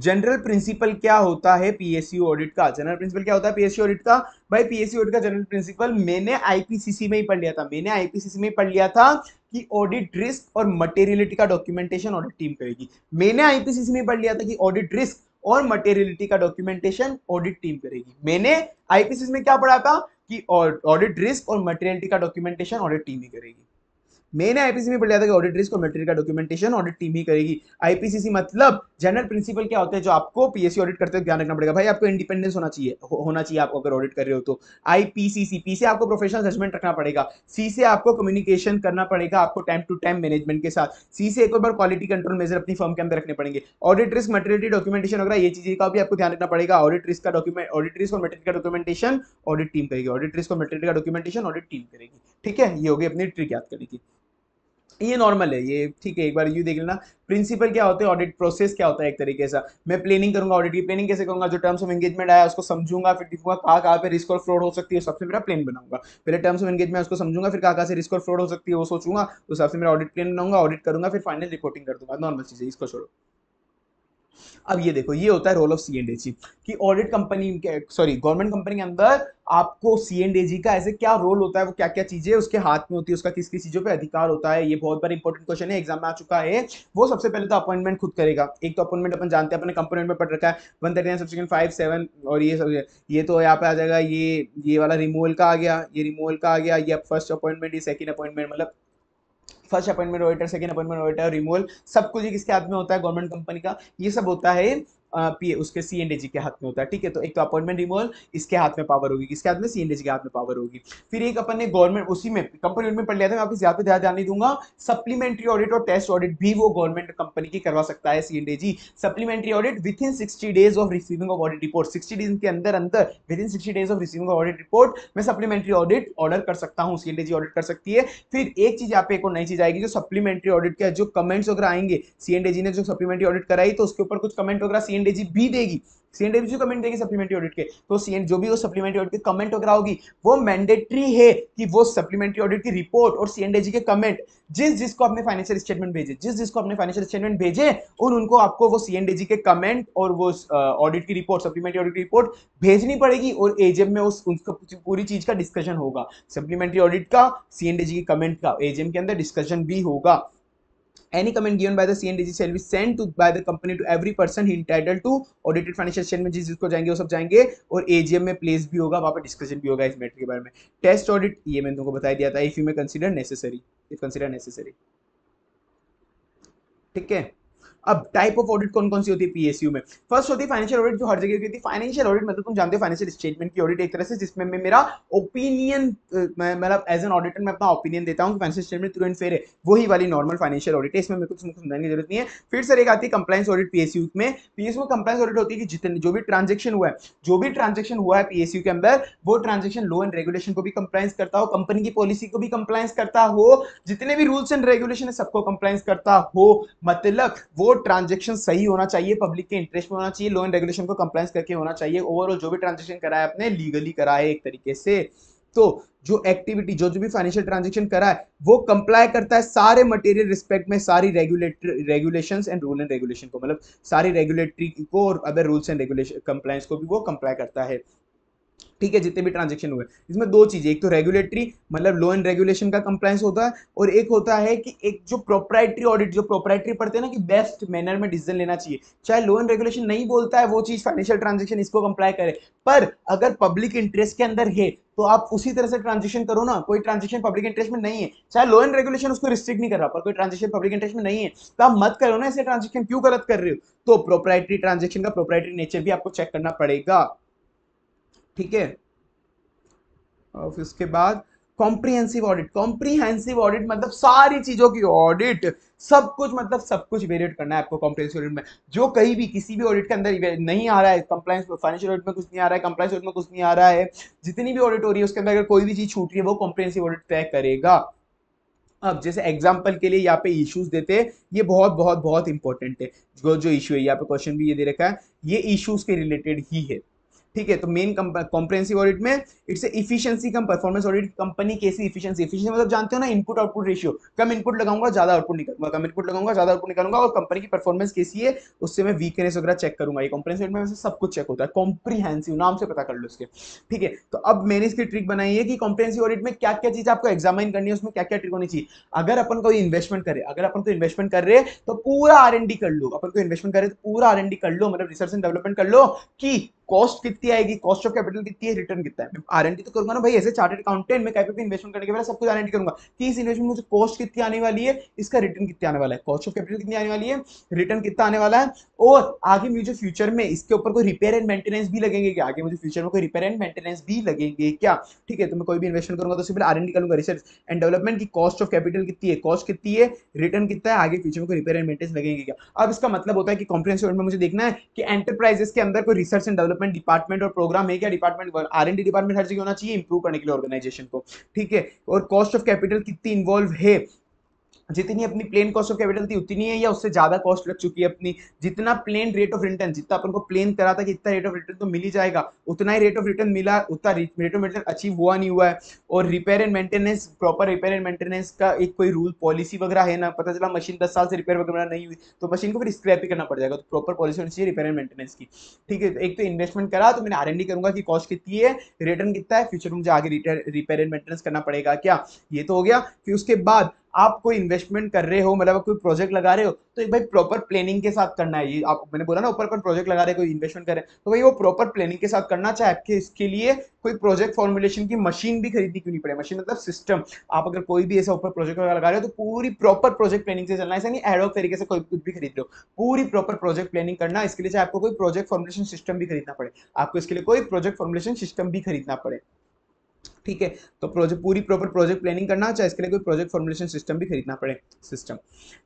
जनरल प्रिंसिपल क्या होता है पीएसयू ऑडिट का जनरल प्रिंसिपल क्या होता है पीएसयू ऑडिट का भाई पीएसयू ऑडिट का जनरल प्रिंसिपल मैंने आईपीसीसी में ही पढ़ लिया था मैंने आईपीसीसी में पढ़ लिया था कि ऑडिट रिस्क और मटेरियलिटी का डॉक्यूमेंटेशन ऑडिट टीम करेगी मैंने आईपीसीसी में पढ़ लिया था कि ऑडिट रिस्क और मटेरियलिटी का डॉक्यूमेंटेशन ऑडिट टीम करेगी मैंने आईपीसीसी में क्या पढ़ा था कि ऑडिट रिस्क और मटेरियलिटी का डॉक्यूमेंटेशन ऑडिट टीम ही करेगी है आईपीसी में पढ़ा था कि ऑडिटरीज को मिलिट्री का डॉक्यूमेंटेशन ऑडिट टीम ही करेगी आईपीसीसी मतलब जनरल प्रिंसिपल क्या होते है जो आपको पीएससी ऑडिट करते हुए ध्यान रखना पड़ेगा भाई आपको इंडिपेंडेंस होना चाहिए हो, होना चाहिए आपको अगर ऑडिट कर रहे हो तो आईपीसीसी पी से आपको प्रोफेशनल जजमेंट रखना पड़ेगा सी से आपको कम्युनिकेशन करना पड़ेगा आपको टाइम टू टाइम मैनेजमेंट के साथ सी से एक बार क्वालिटी कंट्रोल मेजर अपनी फर्म के अंदर रखने पड़ेंगे ऑडिट रिस्क मटेरिटी डॉक्यूमेंटेशन वगैरह ये चीज का भी आपको ध्यान रखना पड़ेगा ऑडिट रिस्क का डॉक्यूमेंट ऑडिट रिस्क और मटेरियल का डॉक्यूमेंटेशन ऑडिट टीम करेगी ऑडिट रिस्क और मटेरियल का डॉक्यूमेंटेशन ऑडिट टीम करेगी ठीक है ये होगी अपनी ट्रिक याद करने की ये नॉर्मल है ये ठीक है एक बार यू देख लेना प्रिंसिपल क्या होते हैं ऑडिट प्रोसेस क्या होता है एक तरीके से मैं प्लानिंग करूंगा ऑडिट की प्लानिंग कैसे करूंगा जो टर्म्स ऑफ एंगेजमेंट आया उसको समझूंगा फिर देखूंगा कहाँ कहाँ पे रिस्क और फ्रॉड हो सकती है सबसे मेरा प्लान बनाऊंगा पहले टर्म्स ऑफ एंगेजमेंट उसको समझूंगा फिर कहाँ कहाँ से रिस्क और फ्रॉड हो सकती है वो सोचूंगा उस तो हिसाब से मेरा ऑडिट प्लान बनाऊंगा ऑडिट करूंगा फिर फाइनल रिपोर्टिंग कर दूंगा नॉर्मल चीज़ है इसको छोड़ो अब ये देखो ये होता है role of C and AG कि ऑडिट कंपनी के सॉरी गवर्नमेंट कंपनी के अंदर आपको सी एंड एजी का ऐसे क्या रोल होता है वो क्या क्या चीजें उसके हाथ में होती है उसका किस किस चीजों पे अधिकार होता है ये बहुत बड़ा इंपॉर्टेंट क्वेश्चन है एग्जाम में आ चुका है वो सबसे पहले तो अपॉइंटमेंट खुद करेगा एक तो अपॉइंटमेंट अपन जानते हैं अपने कंपोनेंट में पढ़ रखा है वन थर्टी फाइव सेवन और ये सब ये तो यहाँ पे आ जाएगा ये ये वाला रिमूवल का आ गया ये रिमूवल का आ गया ये फर्स्ट अपॉइंटमेंट ये सेकंड अपॉइंटमेंट मतलब first appointment auditor second appointment auditor removal सब कुछ किसके हाथ में होता है गवर्नमेंट कंपनी का ये सब होता है पीए उसके सीएनडीजी के हाथ में होता है ठीक है तो एक तो अपॉइंटमेंट रिमूवल इसके हाथ में पावर होगी इसके हाथ में सीएनडीजी के हाथ में पावर होगी फिर एक अपन ने गवर्नमेंट उसी में कंपनी में पढ़ लिया था मैं आपको ज्यादा ध्यान नहीं दूंगा सप्लीमेंट्री ऑडिट और टेस्ट ऑडिट भी वो गवर्नमेंट कंपनी की करवा सकता है C and AG supplementary audit within sixty days of receiving of audit report sixty days के अंदर अंदर within sixty days of receiving of audit report मैं सप्लीमेंट्री ऑडिट ऑर्डर कर सकता हूँ सीएनडीजी ऑडिट कर सकती है फिर एक चीज आप एक और नई चीज आएगी जो सप्लीमेंट्री ऑडिट के जो कमेंट्स वगैरह आएंगे सीएनडीजी ने जो सप्लीमेंट्री ऑडिट कराई तो उसके ऊपर कुछ कमेंट वगैरह सी सीएनडीजी भी देगी सीएनडीजी कमेंट देगी सप्लीमेंट्री ऑडिट के तो सीएन जो भी वो सप्लीमेंट्री ऑडिट के कमेंट वगैरह होगी वो मैंडेटरी है कि वो सप्लीमेंट्री ऑडिट की रिपोर्ट और सीएनडीजी के कमेंट जिस जिसको अपने फाइनेंशियल स्टेटमेंट भेजे जिस जिसको अपने फाइनेंशियल स्टेटमेंट भेजे उन उनको आपको वो सीएनडीजी के कमेंट और वो ऑडिट की रिपोर्ट सप्लीमेंट्री ऑडिट की रिपोर्ट भेजनी पड़ेगी और एजेम में उस उसका पूरी चीज का डिस्कशन होगा सप्लीमेंट्री ऑडिट का सीएनडीजी के कमेंट का एजेम के अंदर डिस्कशन भी होगा any comment given by the CNDG shall be sent to by the company to every person he entitled to audited financial statement जिस जिसको जाएंगे वो सब जाएंगे और एजीएम में प्लेस भी होगा वहाँ पर डिस्कशन भी होगा इस मैटर के बारे में टेस्ट ऑडिट ये मैंने तुमको बता दिया था if you may consider necessary if consider necessary ठीक है अब टाइप ऑफ ऑडिट कौन कौन सी होती है पीएसयू में फर्स्ट होती है फाइनेंशियल ऑडिट जो हर जगह की होती फाइनेंशियल ऑडिट मतलब तुम जानते हो फाइनेंशियल स्टेटमेंट की ऑडिट एक तरह से जिसमें मैं मेरा ओपिनियन मतलब एज एन ऑडिटर मैं अपना ओपिनियन देता हूँ फाइनेंशियल स्टेटमेंट तुरंत फेर है वही वाली नॉर्मल फाइनेंशियल ऑडिट है इसमें मेरे को तुमको समझाने की जरूरत नहीं है फिर सर एक आती है कंप्लाइंस ऑडिट पीएसयू में पीएसयू में कंप्लाइंस ऑडिट होती है कि जितने जो भी ट्रांजेक्शन हुआ है जो भी ट्रांजेक्शन हुआ है पीएसयू के अंदर वो ट्रांजेक्शन लॉ एंड रेगुलेशन को भी कंप्लाइंस करता हो कंपनी की पॉलिसी को भी कंप्लाइंस करता हो जितने भी रूल्स एंड रेगुलेशन है सबको कंप्लाइंस करता हो मतलब वो ट्रांजेक्शन सही होना चाहिए पब्लिक के इंटरेस्ट में होना चाहिए लॉ एंड रेगुलेशन को कंप्लाइंस करके होना चाहिए ओवरऑल जो भी ट्रांजेक्शन कराए अपने लीगली कराए एक तरीके से तो जो एक्टिविटी जो जो भी फाइनेंशियल ट्रांजेक्शन करा है वो कंप्लाई करता है सारे मटेरियल रिस्पेक्ट में सारी regulatory regulations and rule and regulation को मतलब सारी रेगुलेटरी को और other rules and regulation compliance को भी वो कंप्लाई करता है ठीक है जितने भी ट्रांजेक्शन हुए इसमें दो चीज़ें एक तो रेगुलेटरी मतलब लॉ एंड रेगुलेशन का कंप्लायंस होता है और एक होता है कि एक जो प्रोप्राइटरी ऑडिट जो प्रोप्राइटरी पढ़ते हैं ना कि बेस्ट मैनर में डिसीजन लेना चाहिए चाहे लॉ एंड रेगुलेशन नहीं बोलता है वो चीज़ फाइनेंशियल ट्रांजेक्शन इसको कंप्लाई करे पर अगर पब्लिक इंटरेस्ट के अंदर है तो आप उसी तरह से ट्रांजेक्शन करो ना कोई ट्रांजेक्शन पब्लिक इंटरेस्ट में नहीं है चाहे लॉ एंड रेगुलेशन उसको रिस्ट्रिक्ट नहीं कर रहा पर कोई ट्रांजेक्शन पब्लिक इंटरेस्ट में नहीं है तो आप मत करो ना ऐसे ट्रांजेक्शन क्यों गलत कर रहे हो तो प्रोप्राइटरी ट्रांजेक्शन का प्रोप्राइटरी नेचर भी आपको चेक करना पड़ेगा ठीक है और फिर उसके बाद कॉम्प्रीहेंसिव ऑडिट कॉम्प्रीहेंसिव ऑडिट मतलब सारी चीजों की ऑडिट सब कुछ मतलब सब कुछ वेरिएट करना है आपको कॉम्प्रीहेंसिव ऑडिट में जो कहीं भी किसी भी ऑडिट के अंदर नहीं आ रहा है कंप्लाइंस फाइनेंशियल ऑडिट में कुछ नहीं आ रहा है कंप्लाइंस ऑडिट में कुछ नहीं आ रहा है जितनी भी ऑडिट हो रही है उसके अंदर अगर कोई भी चीज छूट रही है वो कॉम्प्रीहेंसिव ऑडिट तय करेगा अब जैसे एग्जाम्पल के लिए यहाँ पे इश्यूज देते हैं ये बहुत बहुत बहुत इंपॉर्टेंट है जो जो इशू है यहाँ पे क्वेश्चन भी ये दे रखा है ये इश्यूज के रिलेटेड ही है ठीक है तो मेन कॉम्प्रेंसिव ऑडिट में its efficiency cum performance audit company कैसी इफिशियंसी इफिशियंसी मतलब जानते हो ना इनपुट आउटपुट रेशियो कम इनपुट लगाऊंगा ज्यादा आउटपुट निकालूंगा कम इनपुट लगाऊंगा ज्यादा आउटपुट निकालूंगा और कंपनी की परफॉर्मेंस कैसी है उससे मैं वीकनेस वगैरह चेक करूंगा ये कॉम्प्रेंसिव ऑडिट में सब कुछ चेक होता है कॉम्प्रीहेंसिव नाम से पता कर लो उसके ठीक है तो अब मैंने इसकी ट्रिक बनाई है कि कॉम्प्रेंसिव ऑडिट में क्या क्या चीज आपको एग्जामिन करनी है उसमें क्या क्या ट्रिक होनी चाहिए अगर अपन कोई इन्वेस्टमेंट करे अगर अपन को इन्वेस्टमेंट कर रहे तो पूरा आर कर लो अपन को इन्वेस्टमेंट करे तो पूरा आर कर लो मतलब रिसर्च एंड डेवलपमेंट कर लो कि कॉस्ट कितनी आएगी कॉस्ट ऑफ कैपिटल कितनी है रिटर्न कितना है आर एंड तो करूंगा ना भाई ऐसे चार्टेड अकाउंटेंट में कैपिटल इन्वेस्टमेंट करने के पहले सब कुछ आर एंड करूंगा कि इस इन्वेस्टमेंट मुझे कॉस्ट कितनी आने वाली है इसका रिटर्न कितना आने वाला है कॉस्ट ऑफ कैपिटल कितनी आने वाली है रिटर्न कितना आने वाला है और आगे मुझे फ्यूचर में इसके ऊपर कोई रिपेयर एंड मेंटेनेंस भी लगेंगे क्या आगे मुझे फ्यूचर में कोई रिपेयर एंड मेंटेनेंस भी लगेंगे क्या ठीक है तो मैं कोई भी इन्वेस्टमेंट करूंगा तो सिर्फ आर एंड करूंगा रिसर्च एंड डेवलपमेंट की कॉस्ट ऑफ कैपिटल कितनी है कॉस्ट कितनी है रिटर्न कितना है आगे फ्यूचर में कोई रिपेयर एंड मेंटेनेंस लगेंगे क्या अब इसका मतलब होता है कि कॉम्प्रेंसिव में मुझे देखना है कि एंटरप्राइजेस के अंदर कोई research and develop development department और प्रोग्राम है क्या department R and D department हर जगह होना चाहिए इंप्रूव करने के लिए ऑर्गेनाइजेशन को ठीक है और कॉस्ट ऑफ कैपिटल कितनी इन्वॉल्व है जितनी अपनी प्लेन कॉस्ट ऑफ कैपिटल थी उतनी है या उससे ज़्यादा कॉस्ट लग चुकी है अपनी जितना प्लेन रेट ऑफ रिटर्न जितना अपन को प्लेन करा था कि इतना रेट ऑफ रिटर्न तो मिल ही जाएगा उतना ही रेट ऑफ रिटर्न मिला उतना रेट ऑफ रिटर्न अचीव हुआ नहीं हुआ है और repair and maintenance proper repair and maintenance का एक कोई रूल पॉलिसी वगैरह है ना पता चला मशीन दस साल से रिपेयर वगैरह नहीं हुई तो मशीन को फिर स्क्रैप ही करना पड़ जाएगा तो प्रॉपर पॉलिसी होनी चाहिए रिपेयर एंड मेंटेनेंस की ठीक है तो एक तो इन्वेस्टमेंट करा तो मैंने आर एंड डी करूंगा कि कॉस्ट कितनी है रिटर्न कितना है फ्यूचर में मुझे आगे रिपेयर एंड मेंटेनेंस करना पड़ेगा क्या ये तो हो गया फिर उसके बाद आप कोई इन्वेस्टमेंट कर रहे हो मतलब कोई प्रोजेक्ट लगा रहे हो तो एक भाई प्रॉपर प्लानिंग के साथ करना है ये आप मैंने बोला ना ऊपर पर प्रोजेक्ट लगा रहे कोई इन्वेस्टमेंट कर रहे हैं तो भाई वो प्रॉपर प्लानिंग के साथ करना चाहे आपके इसके लिए कोई प्रोजेक्ट फॉर्मुलेशन की मशीन भी खरीदनी क्यों नहीं पड़े मशीन मतलब सिस्टम आप अगर कोई भी ऐसा ऊपर प्रोजेक्ट लगा रहे हो तो पूरी प्रॉपर प्रोजेक्ट प्लानिंग से चलना ऐसा नहीं एडोक तरीके से कोई कुछ भी खरीद लो पूरी प्रॉपर प्रोजेक्ट प्लानिंग करना इसके लिए चाहे आपको कोई प्रोजेक्ट फॉर्मुलेशन सिस्टम भी खरीदना पड़े आपको इसके लिए कोई प्रोजेक्ट फॉर्मुलेशन सिस्टम भी खरीदना पड़े ठीक है तो प्रोजेक्ट पूरी प्रॉपर प्रोजेक्ट प्लानिंग करना चाहे इसके लिए कोई प्रोजेक्ट फॉर्मुलेशन सिस्टम भी खरीदना पड़े सिस्टम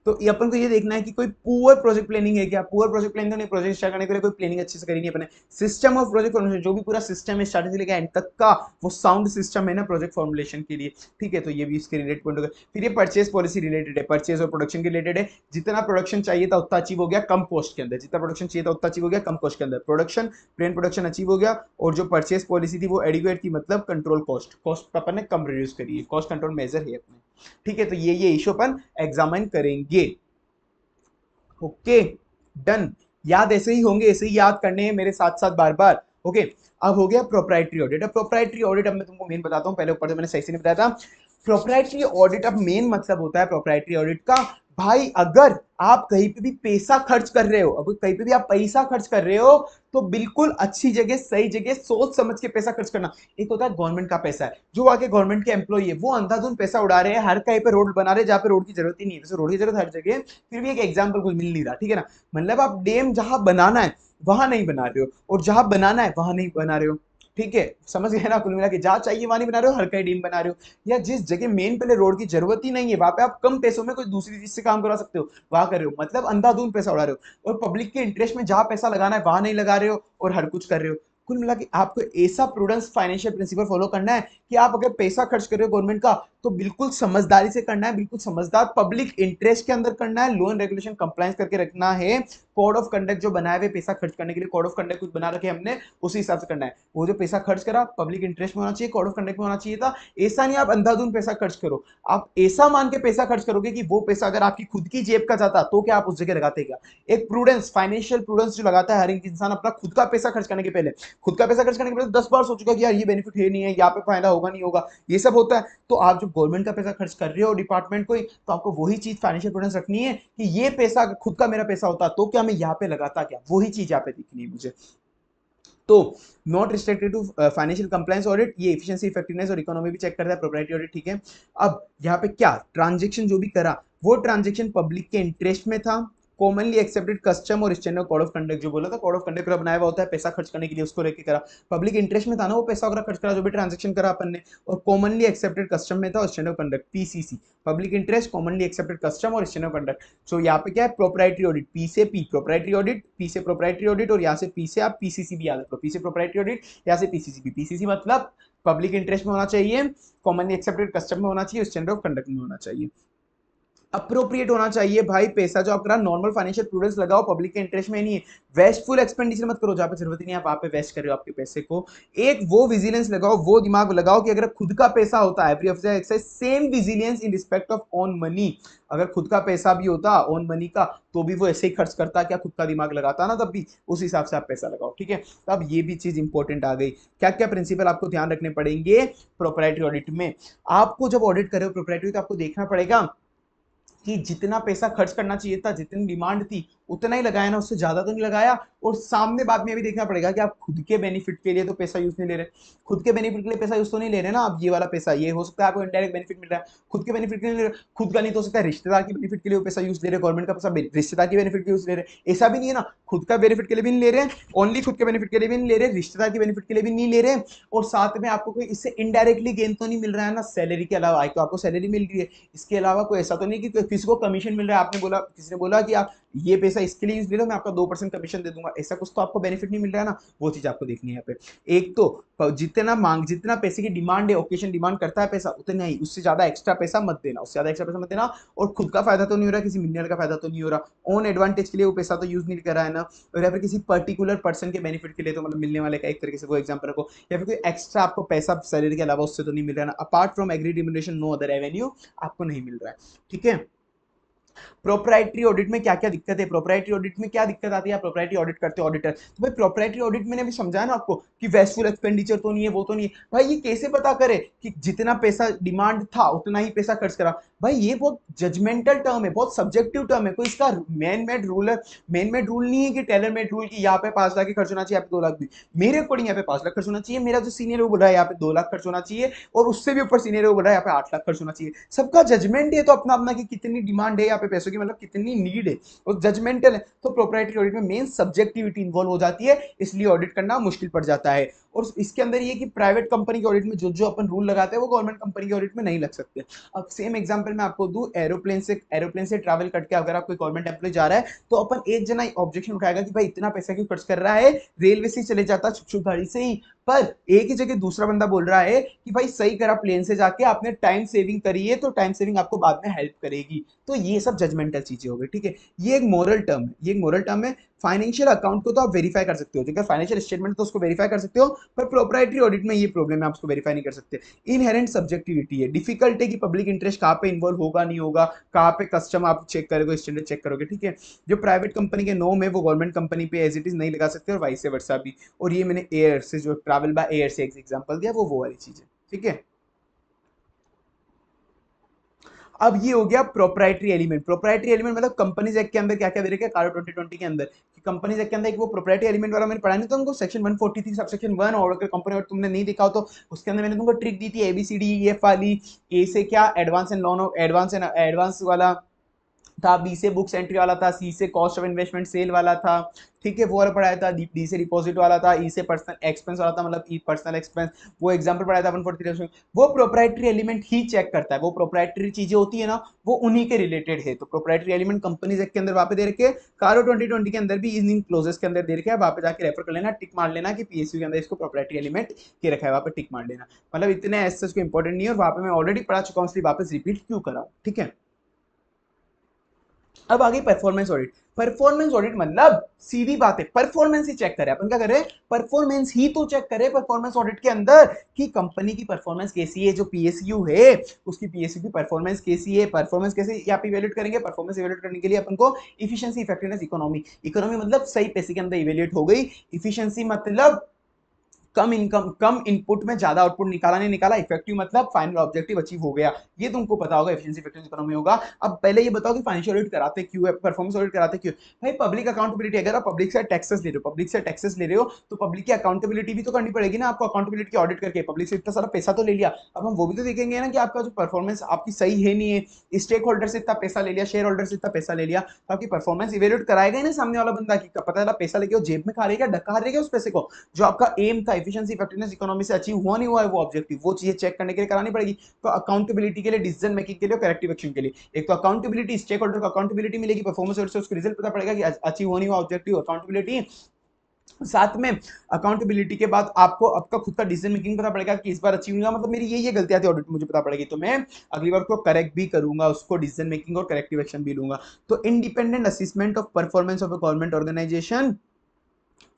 तो ये अपन को ये देखना है कि कोई पुअर प्रोजेक्ट प्लानिंग है क्या पुअर प्रोजेक्ट प्लानिंग करने प्रोजेक्ट स्टार्ट करने के लिए कोई प्लानिंग अच्छे से करी नहीं अपने सिस्टम ऑफ प्रोजेक्ट फॉर्मुलेशन जो भी पूरा सिस्टम है स्टार्टिंग से लेकर एंड तक का वो साउंड सिस्टम है ना प्रोजेक्ट फॉर्मुलेशन के लिए ठीक है तो ये भी इसके रिलेटेड पॉइंट हो गया फिर ये परचेज पॉलिसी रिलेटेड है परचेज और प्रोडक्शन के रिलेटेड है जितना प्रोडक्शन चाहिए था उतना अचीव हो गया कम कॉस्ट के अंदर जितना प्रोडक्शन चाहिए था उतना अचीव हो गया कम कॉस्ट के अंदर प्रोडक्शन प्लेन प्रोडक्शन अचीव हो गया और जो परचेज पॉलिसी थी वो एडिक्वेट थी मतलब कंट्रोल कॉस्ट कॉस्ट कॉस्ट अपन ने कम रिड्यूस करी है कॉस्ट कंट्रोल मेजर है अपने ठीक है तो ये ये इशू अपन एग्जामिन करेंगे ओके डन याद ऐसे ही होंगे ऐसे ही याद करने हैं मेरे साथ साथ बार बार ओके अब हो गया प्रोप्राइटरी ऑडिट अब प्रोप्राइटरी ऑडिट अब मैं तुमको मेन बताता हूँ पहले ऊपर से मैंने सही से नहीं बताया था प्रोप्राइटरी ऑडिट अब मेन मतलब होता है प्रोप्राइटरी ऑडिट का भाई अगर आप कहीं पे भी पैसा खर्च कर रहे हो अगर कहीं पे भी आप पैसा खर्च कर रहे हो तो बिल्कुल अच्छी जगह सही जगह सोच समझ के पैसा खर्च करना एक होता है गवर्नमेंट का पैसा है जो आगे गवर्नमेंट के एम्प्लॉय है वो अंधाधुन पैसा उड़ा रहे हैं हर कहीं पे रोड बना रहे हैं जहाँ पे रोड की जरूरत ही नहीं है रोड की जरूरत हर जगह फिर भी एक एग्जाम्पल कुछ मिल नहीं रहा ठीक है ना मतलब आप डेम जहाँ बनाना है वहां नहीं बना रहे हो और जहां बनाना है वहां नहीं बना रहे हो ठीक है समझ गए ना कुल मिला के जहाँ चाहिए वहाँ नहीं बना रहे हो हर कहीं डीम बना रहे हो या जिस जगह मेन पहले रोड की जरूरत ही नहीं है वहाँ पे आप कम पैसों में कोई दूसरी चीज से काम करा सकते हो वहाँ कर रहे हो मतलब अंधाधुन पैसा उड़ा रहे हो और पब्लिक के इंटरेस्ट में जहाँ पैसा लगाना है वहाँ नहीं लगा रहे हो और हर कुछ कर रहे हो कुल मिला के आपको ऐसा प्रूडेंस फाइनेंशियल प्रिंसिपल फॉलो करना है कि आप अगर पैसा खर्च कर रहे हो गवर्नमेंट का तो बिल्कुल समझदारी से करना है बिल्कुल समझदार पब्लिक इंटरेस्ट के अंदर करना है लोन रेगुलेशन कंप्लायंस करके रखना है कोड ऑफ कंडक्ट जो बनाए हुए पैसा खर्च करने के लिए कोड ऑफ कंडक्ट कुछ बना रखे हमने उसी हिसाब से करना है वो जो पैसा खर्च करा पब्लिक इंटरेस्ट में होना चाहिए कोड ऑफ कंडक्ट में होना चाहिए था ऐसा नहीं आप अंधाधुन पैसा खर्च करो आप ऐसा मान के पैसा खर्च करोगे कि वो पैसा अगर आपकी खुद की जेब का जाता तो क्या आप उस जगह लगाते क्या एक प्रूडेंस फाइनेंशियल प्रूडेंस जो लगाता है हर एक इंसान अपना खुद का पैसा खर्च करने के पहले खुद का पैसा खर्च करने के पहले तो दस बार सोचेगा कि यार ये बेनिफिट है नहीं है यहाँ पे फायदा होगा नहीं होगा ये सब होता है तो आप जब गवर्नमेंट का पैसा खर्च कर रहे हो डिपार्टमेंट कोई तो आपको वही चीज़ फाइनेंशियल प्रोडेंस रखनी है कि ये पैसा खुद का मेरा पैसा होता तो क्या मैं यहाँ पे लगाता क्या वही चीज़ यहाँ पे दिखनी है मुझे तो not restricted to financial compliance audit ये इफिशियंसी इफेक्टिवनेस और इकोनॉमी भी चेक करता है प्रोपर्टी ऑडिट ठीक है अब यहाँ पे क्या ट्रांजेक्शन जो भी करा वो ट्रांजेक्शन पब्लिक के इंटरेस्ट में था कॉमनली एक्सेप्टेड कस्टम और स्टैंडर्ड कोड ऑफ कंडक्ट जो बोला था कोड ऑफ कंडक्ट का बनाया हुआ होता है पैसा खर्च करने के लिए उसको लेकर करा पब्लिक इंटरेस्ट में था ना वो पैसा वगैरह खर्च करा जो भी ट्रांजेक्शन करा अपन ने और कॉमनली एक्सेप्टेड कस्टम में था और standard conduct PCC public interest commonly accepted custom और स्टैंडर्ड कंडक्ट सो यहाँ पे क्या है प्रोपराइटरी ऑडिट पी से पी प्रोपराइटरी ऑडिट पी से प्रोपराइटरी ऑडिट और यहाँ से पी से आप पीसीसी भी याद रखो पी से प्रोपराइटरी ऑडिट यहाँ से पीसीसी भी पीसीसी मतलब पब्लिक इंटरेस्ट में होना चाहिए कॉमनली एक्सेप्टेड कस्टम में होना चाहिए स्टैंडर्ड ऑफ कंडक्ट में होना चाहिए अप्रोप्रिएट होना चाहिए भाई पैसा जो आप करा नॉर्मल फाइनेंशियल प्रूडेंस लगाओ पब्लिक के इंटरेस्ट में नहीं है वेस्टफुल एक्सपेंडिचर मत करो जहाँ पे जरूरत नहीं है आप पे वेस्ट कर रहे हो आपके पैसे को एक वो विजिलेंस लगाओ वो दिमाग लगाओ कि अगर खुद का पैसा होता every officer exercise same vigilance in respect of own money अगर खुद का पैसा भी होता ऑन मनी का तो भी वो ऐसे ही खर्च करता क्या खुद का दिमाग लगाता ना तब भी उस हिसाब से आप पैसा लगाओ ठीक है तो अब ये भी चीज़ इंपॉर्टेंट आ गई क्या क्या प्रिंसिपल आपको ध्यान रखने पड़ेंगे प्रोपराइटरी ऑडिट में आपको जब ऑडिट कर रहे हो प्रोपराइटरी तो आपको देखना पड़ेगा कि जितना पैसा खर्च करना चाहिए था जितनी डिमांड थी उतना ही लगाया ना उससे ज़्यादा तो नहीं लगाया और सामने बाद में अभी देखना पड़ेगा कि आप खुद के बेनिफिट के लिए तो पैसा यूज़ नहीं ले रहे खुद के बेनिफिट के लिए पैसा यूज़ तो नहीं ले रहे ना आप ये वाला पैसा ये हो सकता है आपको इनडायरेक्ट बेनिफिट मिल रहा है खुद के बेनिफिट के लिए ले खुद का नहीं तो हो सकता है रिश्तेदार के बेनिफिट के लिए पैसा यूज़ ले रहे गवर्नमेंट का पैसा रिश्तेदार के बेनिफिट के यूज़ ले रहे ऐसा भी नहीं है ना खुद का बेनिफिट के लिए भी नहीं ले रहे हैं ओनली खुद के बेनिफिट के लिए भी नहीं ले रहे रिश्तेदार के बेनिफिट के लिए भी नहीं ले रहे हैं और साथ में आपको कोई इससे इनडायरेक्टली गेन तो नहीं मिल रहा है ना सैलरी के अलावा आई तो आपको सैलरी मिल रही है इसके अलावा कोई ऐसा तो नहीं कि किसी को कमीशन मिल रहा है आपने बोला किसी ने बोला कि आप ये पैसा इसके लिए यूज दे रहा मैं आपका दो परसेंट कमीशन दे दूंगा ऐसा कुछ तो आपको बेनिफिट नहीं मिल रहा है ना वो चीज आपको देखनी है यहाँ पे एक तो जितना मांग जितना पैसे की डिमांड है ओकेशन डिमांड करता है पैसा उतना ही उससे ज्यादा एक्स्ट्रा पैसा मत देना उससे ज्यादा एक्स्ट्रा पैसा मत देना और खुद का फायदा तो नहीं हो रहा किसी मिनियर का फायदा तो नहीं हो रहा ओन एडवांटेज के लिए वो पैसा तो यूज नहीं कर रहा है ना और या फिर किसी पर्टिकुलर पर्सन के बेनिफिट के लिए तो मतलब मिलने वाले का एक तरीके से वो एग्जाम्पल रखो या फिर कोई एक्स्ट्रा आपको पैसा सैलरी के अलावा उससे तो नहीं मिल रहा है ना अपार्ट फ्रॉम एग्री डिमिनेशन नो अदर एवेन्यू आपको नहीं मिल रहा है ठीक है प्रोप्राइटरी ऑडिट में क्या क्या दिक्कत है प्रोप्राइटरी ऑडिट में क्या दिक्कत आती है प्रोप्राइटरी ऑडिट करते ऑडिटर तो भाई प्रोप्राइटरी ऑडिट मैंने अभी समझाया ना आपको कि वेस्टफुल एक्सपेंडिचर तो नहीं है वो तो नहीं है भाई ये कैसे पता करे कि जितना पैसा डिमांड था उतना ही पैसा खर्च करा भाई ये बहुत जजमेंटल टर्म है बहुत सब्जेक्टिव टर्म है कोई इसका मैन मेड रूल है मैन मेड रूल नहीं है कि टेलर मेड रूल की यहाँ पे पांच लाख खर्च होना चाहिए आप दो लाख भी मेरे अकॉर्डिंग यहाँ पे पांच लाख खर्च होना चाहिए मेरा जो सीनियर वो बोल रहा है यहाँ पे दो लाख खर्च होना चाहिए और उससे भी ऊपर सीनियर वो बोल रहा है यहाँ पे आठ लाख खर्च होना चाहिए सबका जजमेंट है तो अपना अपना की कितनी डिमांड है यहाँ पे पे पैसों की मतलब कितनी नीड है वो जजमेंटल है तो प्रोपराइटरी ऑडिट में मेन सब्जेक्टिविटी इन्वॉल्व हो जाती है इसलिए ऑडिट करना मुश्किल पड़ जाता है और इसके अंदर ये कि प्राइवेट कंपनी के ऑडिट में जो जो अपन रूल लगाते हैं वो गवर्नमेंट कंपनी के ऑडिट में नहीं लग सकते अब सेम एग्जाम्पल मैं आपको दूँ एरोप्लेन से एरोप्लेन से ट्रैवल करके अगर आप कोई गवर्नमेंट एम्प्लॉय जा रहा है तो अपन एक जना ऑब्जेक्शन उठाएगा कि भाई इतना पैसा क्यों खर्च कर रहा है रेलवे से चले जाता छुप छुप गाड़ी से ही पर एक ही जगह दूसरा बंदा बोल रहा है कि भाई सही करा प्लेन से जाके आपने टाइम सेविंग करी है तो टाइम सेविंग आपको बाद में हेल्प करेगी तो ये सब जजमेंटल चीज़ें हो गई ठीक है ये एक मॉरल टर्म है ये एक मॉरल टर्म है फाइनेंशियल अकाउंट को तो आप वेरीफाई कर सकते हो जो फाइनेंशियल स्टेटमेंट तो उसको वेरीफाई कर सकते हो पर प्रोपराइटरी ऑडिट में ये प्रॉब्लम है आप उसको वेरीफाई नहीं कर सकते इनहेरेंट सब्जेक्टिविटी है डिफिकल्ट है कि पब्लिक इंटरेस्ट कहाँ पे इन्वॉल्व होगा नहीं होगा कहाँ पे कस्टम आप चेक करोगे स्टैंडर्ड चेक करोगे ठीक है जो प्राइवेट कंपनी के नोम है वो गवर्नमेंट कंपनी पे एज इट इज नहीं लगा सकते और वाइस वर्षा भी और ये मैंने एयर से जो ट्रैवल बाय एयर से एग्जाम्पल दिया वो वो वाली चीज़ है ठीक है अब ये हो गया प्रोप्राइटरी एलिमेंट प्रोप्राइटरी एलिमेंट मतलब कंपनीज एक्ट के अंदर क्या क्या दे रखे कार्ड ट्वेंटी ट्वेंटी के अंदर कंपनीज एक्ट के अंदर एक वो प्रोप्राइटरी एलिमेंट वाला मैंने पढ़ा नहीं तो उनको section one forty three sub section one और अगर कंपनी और तुमने नहीं देखा तो उसके अंदर मैंने तुमको ट्रिक दी थी एबीसीडी एफ वाली ए से क्या advance and loan advance and advance वाला था बी से बुक्स एंट्री वाला था सी से कॉस्ट ऑफ इन्वेस्टमेंट सेल वाला था ठीक है वो वाला पढ़ाया था डी से डिपॉजिट वाला था ई e से पर्सनल एक्सपेंस वाला था मतलब ई पर्सनल एक्सपेंस वो एग्जाम्पल पढ़ाया था वन फोर्टी वो प्रोप्राइटरी एलिमेंट ही चेक करता है वो प्रोप्राइटरी चीजें होती है ना वो उन्हीं के रिलेटेड है तो प्रोप्राइटरी एलिमेंट कंपनीज एक्ट के अंदर वहाँ पे दे रखे कारो ट्वेंटी ट्वेंटी के अंदर भी इन क्लोजेस के अंदर दे रखे वहाँ पे जाकर रेफर कर लेना टिक मार लेना कि पीएसयू के अंदर इसको प्रोप्राइटरी एलिमेंट के रखा है वहाँ पर टिक मार लेना मतलब इतने एस को इंपॉर्टेंट नहीं है और वहाँ पे मैं ऑलरेडी पढ़ा चुका हूँ इसलिए वापस रिपीट क्यों कराऊँ ठीक है अब आगे परफॉर्मेंस ऑडिट परफॉर्मेंस ऑडिट मतलब सीधी बात है परफॉर्मेंस ही चेक करें अपन क्या करें परफॉर्मेंस ही तो चेक करें परफॉर्मेंस ऑडिट के अंदर कि कंपनी की परफॉर्मेंस कैसी है जो पीएसयू है उसकी पीएसयू की परफॉर्मेंस कैसी है परफॉर्मेंस कैसे यहाँ पे इवेल्यूट करेंगे परफॉर्मेंस इवेल्यूट करने के लिए अपन को इफिशियंसी इफेक्टिवनेस इकोनॉमी इकोनॉमी मतलब सही पैसे के अंदर इवेल्यूट हो गई इफिशियंसी मतलब कम इनकम कम इनपुट में ज्यादा आउटपुट निकाला नहीं निकाला इफेक्टिव मतलब फाइनल ऑब्जेक्टिव अचीव हो गया ये तुमको तो पता होगा एफिशिएंसी इफेक्टिव इकोनॉमी होगा अब पहले ये बताओ कि फाइनेंशियल ऑडिट कराते क्यों है परफॉर्मेंस ऑडिट कराते क्यों भाई पब्लिक अकाउंटेबिलिटी अगर आप पब्लिक से टैक्सेस ले रहे हो पब्लिक से टैक्सेस ले रहे हो तो पब्लिक की अकाउंटेबिलिटी भी तो करनी पड़ेगी ना आपको अकाउंटेबिलिटी ऑडिट करके पब्लिक से इतना सारा पैसा तो ले लिया अब हम वो भी तो देखेंगे ना कि आपका जो परफॉर्मेंस आपकी सही है नहीं है स्टेक होल्डर से इतना पैसा ले लिया शेयर होल्डर से इतना पैसा ले लिया तो आपकी परफॉर्मेंस इवेल्यूट कराएगा ना सामने वाला बंदा कि पता चला पैसा लेके वो जेब में खा रहेगा क्या डका रही उस पैसे को जो आपका एम था एफिशिएंसी इफेक्टिवनेस इकोनॉमी से अचीव हुआ नहीं हुआ है वो ऑब्जेक्टिव वो चीज़ें चेक करने के लिए करानी पड़ेगी तो अकाउंटेबिलिटी के लिए डिसीजन मेकिंग के लिए करेक्टिव एक्शन के लिए एक तो अकाउंटेबिलिटी स्टेक होल्डर को अकाउंटेबिलिटी मिलेगी परफॉर्मेंस और उसको रिजल्ट पता पड़ेगा कि अचीव होनी हुआ ऑब्जेक्टिव अकाउंटेबिलिटी साथ में अकाउंटेबिलिटी के बाद आपको आपका खुद का डिसीजन मेकिंग पता पड़ेगा कि इस बार अच्छी हुआ मतलब मेरी ये ये गलतियाँ थी ऑडिट मुझे पता पड़ेगी तो मैं अगली बार को करेक्ट भी करूंगा उसको डिसीजन मेकिंग और करेक्टिव एक्शन भी लूंगा तो independent assessment of performance of a government organisation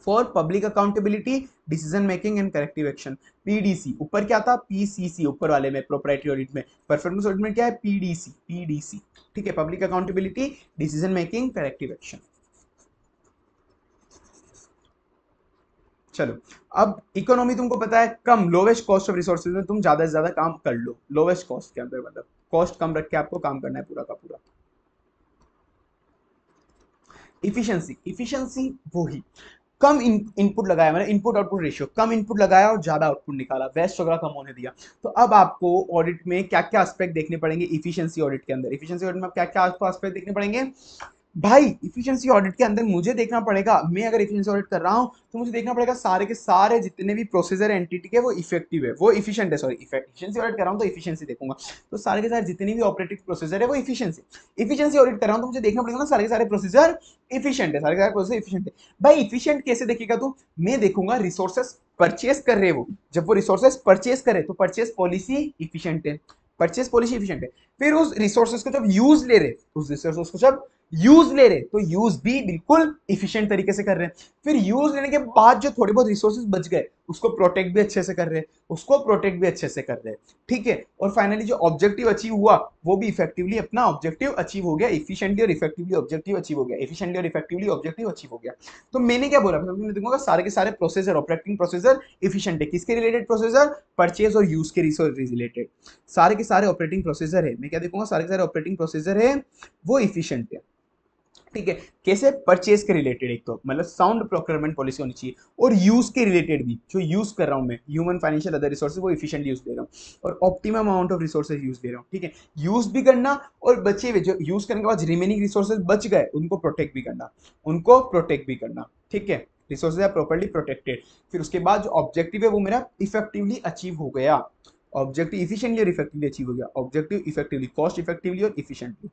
for public accountability decision making and corrective action PDC ऊपर क्या था पीसीसी ऊपर वाले में प्रोपराइटरी ऑडिट में परफॉर्मेंस ऑडिट में क्या है पीडीसी पीडीसी ठीक है public accountability decision making corrective action चलो अब इकोनॉमी तुमको पता है कम लोवेस्ट कॉस्ट ऑफ रिसोर्सेज में तुम ज्यादा से ज्यादा काम कर लो लोवेस्ट कॉस्ट के अंदर मतलब कॉस्ट कम रख के आपको काम करना है पूरा का पूरा इफिशियंसी इफिशियंसी वो ही कम इनपुट लगाया मैंने इनपुट आउटपुट रेशियो कम इनपुट लगाया और ज़्यादा आउटपुट निकाला वेस्ट वगैरह कम होने दिया तो अब आपको ऑडिट में क्या क्या एस्पेक्ट देखने पड़ेंगे इफिशियंसी ऑडिट के अंदर इफिशियंसी ऑडिट में क्या क्या आपको एस्पेक्ट देखने पड़ेंगे भाई इफिशियंसी ऑडिट के अंदर मुझे देखना पड़ेगा मैं अगर इफिशियंसी ऑडिट कर रहा हूँ तो मुझे देखना पड़ेगा सारे के सारे जितने भी प्रोसेसर एंटिटी के वो इफेक्टिव है वो इफिशियंट है सॉरी इफिशियंसी ऑडिट कर रहा हूँ तो इफिशियंसी देखूंगा तो सारे के सारे जितने भी ऑपरेटिव प्रोसेसर है वो इफिशियंसी इफिशियंसी ऑडिट कर रहा हूँ तो मुझे देखना पड़ेगा ना सारे के सारे प्रोसेसर इफिशियंट है सारे के सारे प्रोसेसर इफिशियंट है भाई इफिशियंट कैसे देखेगा तू मैं देखूंगा रिसोर्सेस परचेस कर रहे वो जब वो रिसोर्सेस परचेस करे तो परचेस पॉलिसी इफिशियंट है परचेस पॉलिसी इफिशियंट है फिर उस रिसोर्सेस को जब यूज ले रहे उस रिसोर्सेज को जब यूज ले रहे तो यूज भी बिल्कुल इफिशियंट तरीके से कर रहे हैं फिर यूज लेने के बाद जो थोड़े बहुत रिसोर्सेज बच गए उसको प्रोटेक्ट भी अच्छे से कर रहे हैं उसको प्रोटेक्ट भी अच्छे से कर रहे हैं ठीक है और फाइनली जो ऑब्जेक्टिव अचीव हुआ वो भी इफेक्टिवली अपना ऑब्जेक्टिव अचीव हो गया इफिशियंटली और इफेक्टिवली ऑब्जेक्टिव अचीव हो गया इफिशियंटली और इफेक्टिवली ऑब्जेक्टिव अचीव हो गया तो मैंने क्या बोला मैं देखूंगा सारे के सारे प्रोसेसर ऑपरेटिंग प्रोसेसर इफिशियंट है किसके रिलेटेड प्रोसेसर परचेज और यूज के रिसोर्स रिलेटेड सारे के सारे ऑपरेटिंग प्रोसेसर है मैं क्या देखूंगा सारे के सारे ऑपरेटिंग प्रोसेसर है वो इफिशियंट है ठीक है कैसे परचेज के रिलेटेड एक तो मतलब साउंड प्रोक्योरमेंट पॉलिसी होनी चाहिए और यूज़ के रिलेटेड भी जो यूज़ कर रहा हूं मैं ह्यूमन फाइनेंशियल अदर रिसोर्सेज वो इफिशियंटली यूज़ दे रहा हूँ और optimum amount of resources use दे रहा हूँ ठीक है यूज़ भी करना और बचे हुए जो यूज़ करने के बाद रिमेनिंग रिसोर्सेज बच गए उनको प्रोटेक्ट भी करना उनको प्रोटेक्ट भी करना ठीक है रिसोर्सेज आर प्रॉपरली प्रोटेक्टेड फिर उसके बाद जो ऑब्जेक्टिव है वो मेरा इफेक्टिवली अचीव हो गया ऑब्जेक्टिव इफिशियंटली और इफेक्टिवली अचीव हो गया ऑब्जेक्टिव इफेक्टिवली कॉस्ट इफेक्टिवली और इफिशियंटली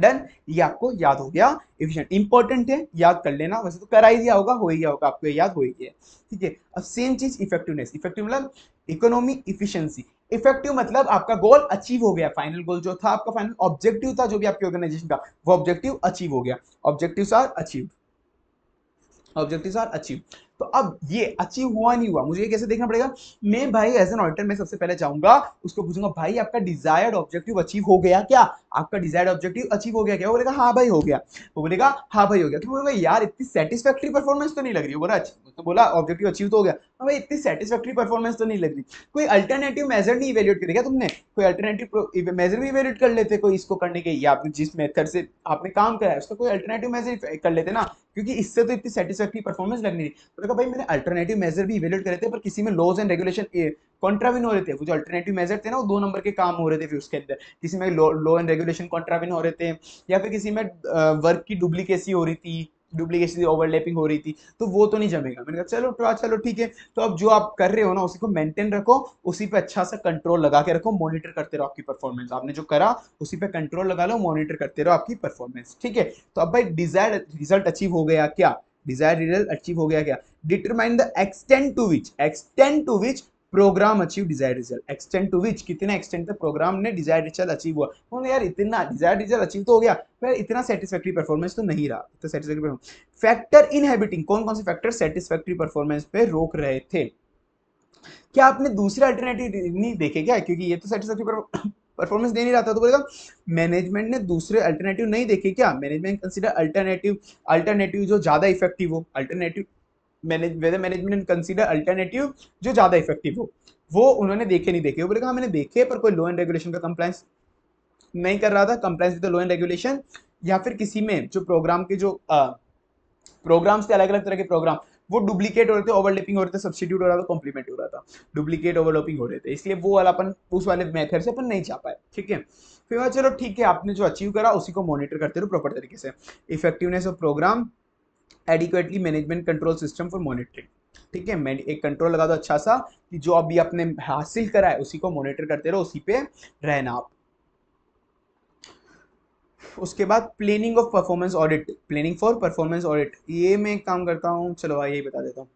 डन ये आपको याद हो गया इफिशियंट इंपॉर्टेंट है याद कर लेना वैसे तो करा ही दिया होगा हो ही गया होगा आपको याद हो ही गया ठीक है अब सेम चीज इफेक्टिवनेस इफेक्टिव मतलब इकोनॉमी इफिशियंसी इफेक्टिव मतलब आपका गोल अचीव हो गया फाइनल गोल जो था आपका फाइनल ऑब्जेक्टिव था जो भी आपकी ऑर्गेनाइजेशन का वो ऑब्जेक्टिव अचीव हो गया objective are achieve objective are achieve तो अब ये अचीव हुआ नहीं हुआ मुझे ये कैसे देखना पड़ेगा मैं भाई एज एन ऑडिटर मैं सबसे पहले जाऊंगा उसको पूछूंगा भाई आपका डिजायर्ड ऑब्जेक्टिव अचीव हो गया क्या आपका डिजायर्ड ऑब्जेक्टिव अचीव हो गया क्या वो बोलेगा हाँ भाई हो गया वो बोलेगा हाँ भाई हो गया तो बोलेगा यार इतनी सेटिस्फैक्ट्री परफॉर्मेंस तो नहीं लग रही बोला तो बोला ऑब्जेक्टिव अचीव तो हो गया तो भाई इतनी सेटिस्फैक्ट्री परफॉर्मेंस तो नहीं लग रही कोई अल्टरनेटिव मेजर नहीं इवेल्यूट क्या तुमने कोई अल्टरनेटिव मेजर भी इवेल्यूट कर लेते कोई इसको करने के या जिस मेथड से आपने काम कराया उसका कोई अल्टरनेटिव मेजर कर लेते ना क्योंकि इससे तो इतनी सेटिस्फैक्ट्री परफॉर्मेंस लग नहीं रही तो देखा भाई मैंने अल्टरनेटिव मेजर भी इवेल्यूट करे थे पर किसी में लॉज एंड रेगुलेशन कॉन्ट्राविन हो रहे थे वो जो अल्टरनेटिव मेजर थे ना वो दो नंबर के काम हो रहे थे फिर उसके अंदर किसी में लॉ एंड रेगुलेशन कॉन्ट्राविन हो रहे थे या फिर किसी में वर्क की डुप्लीकेसी हो रही थी डुप्लीकेशन ओवरलैपिंग हो रही थी तो वो तो नहीं जमेगा मैंने कहा चलो तो चलो ठीक है तो अब जो आप कर रहे हो ना उसी को मेंटेन रखो उसी पे अच्छा सा कंट्रोल लगा के रखो मॉनिटर करते रहो आपकी परफॉर्मेंस आपने जो करा उसी पे कंट्रोल लगा लो मॉनिटर करते रहो आपकी परफॉर्मेंस ठीक है तो अब भाई डिजायर रिजल्ट अचीव हो गया क्या डिजायर रिजल्ट अचीव हो गया क्या determine the extent to which extent to which programme achieve desire result extend to which कितने एक्सटेंड तक प्रोग्राम ने डिजायर रिजल्ट अचीव हुआ उन्होंने यार इतना डिजायर रिजल्ट अचीव तो हो गया पर इतना सेटिस्फैक्ट्री परफॉर्मेंस तो नहीं रहा इतना सेटिस्फैक्ट्री फैक्टर इनहेबिटिंग कौन कौन से फैक्टर सेटिस्फैक्ट्री परफॉर्मेंस पे रोक रहे थे क्या आपने दूसरे अल्टरनेटिव नहीं देखे क्या क्योंकि ये तो सेटिस्फैक्ट्री परफॉर्मेंस [coughs] दे नहीं रहा था तो बोलेगा मैनेजमेंट ने दूसरे अल्टरनेटिव नहीं देखे क्या मैनेजमेंट कंसिडर अल्टरनेटिव अल्टरनेटिव जो ज़्यादा इफेक्टिव हो alternative manage whether management and consider alternative जो ज़्यादा इफेक्टिव हो वो उन्होंने देखे नहीं देखे वो बोले कहा मैंने देखे पर कोई लॉ एंड रेगुलेशन का कंप्लाइंस नहीं कर रहा था compliance with law and regulation या फिर किसी में जो प्रोग्राम के जो प्रोग्राम्स थे अलग अलग तरह के प्रोग्राम वो डुप्लीकेट हो रहे थे ओवरलैपिंग हो रहे थे सब्सिट्यूट हो रहा था कॉम्प्लीमेंट हो रहा था डुप्लीकेट ओवरलैपिंग हो रहे थे इसलिए वो वाला अपन उस वाले मेथड से अपन नहीं जा पाए ठीक है फिर चलो ठीक है आपने जो अचीव करा उसी को मॉनिटर करते रहो प्रॉपर तरीके से effectiveness of programme adequately management control system for monitoring ठीक है मैं एक कंट्रोल लगा दो अच्छा सा कि जो अभी आपने हासिल करा है उसी को मॉनिटर करते रहो उसी पे रहना आप उसके बाद planning of performance audit planning for performance audit ये मैं काम करता हूँ चलो भाई यही बता देता हूँ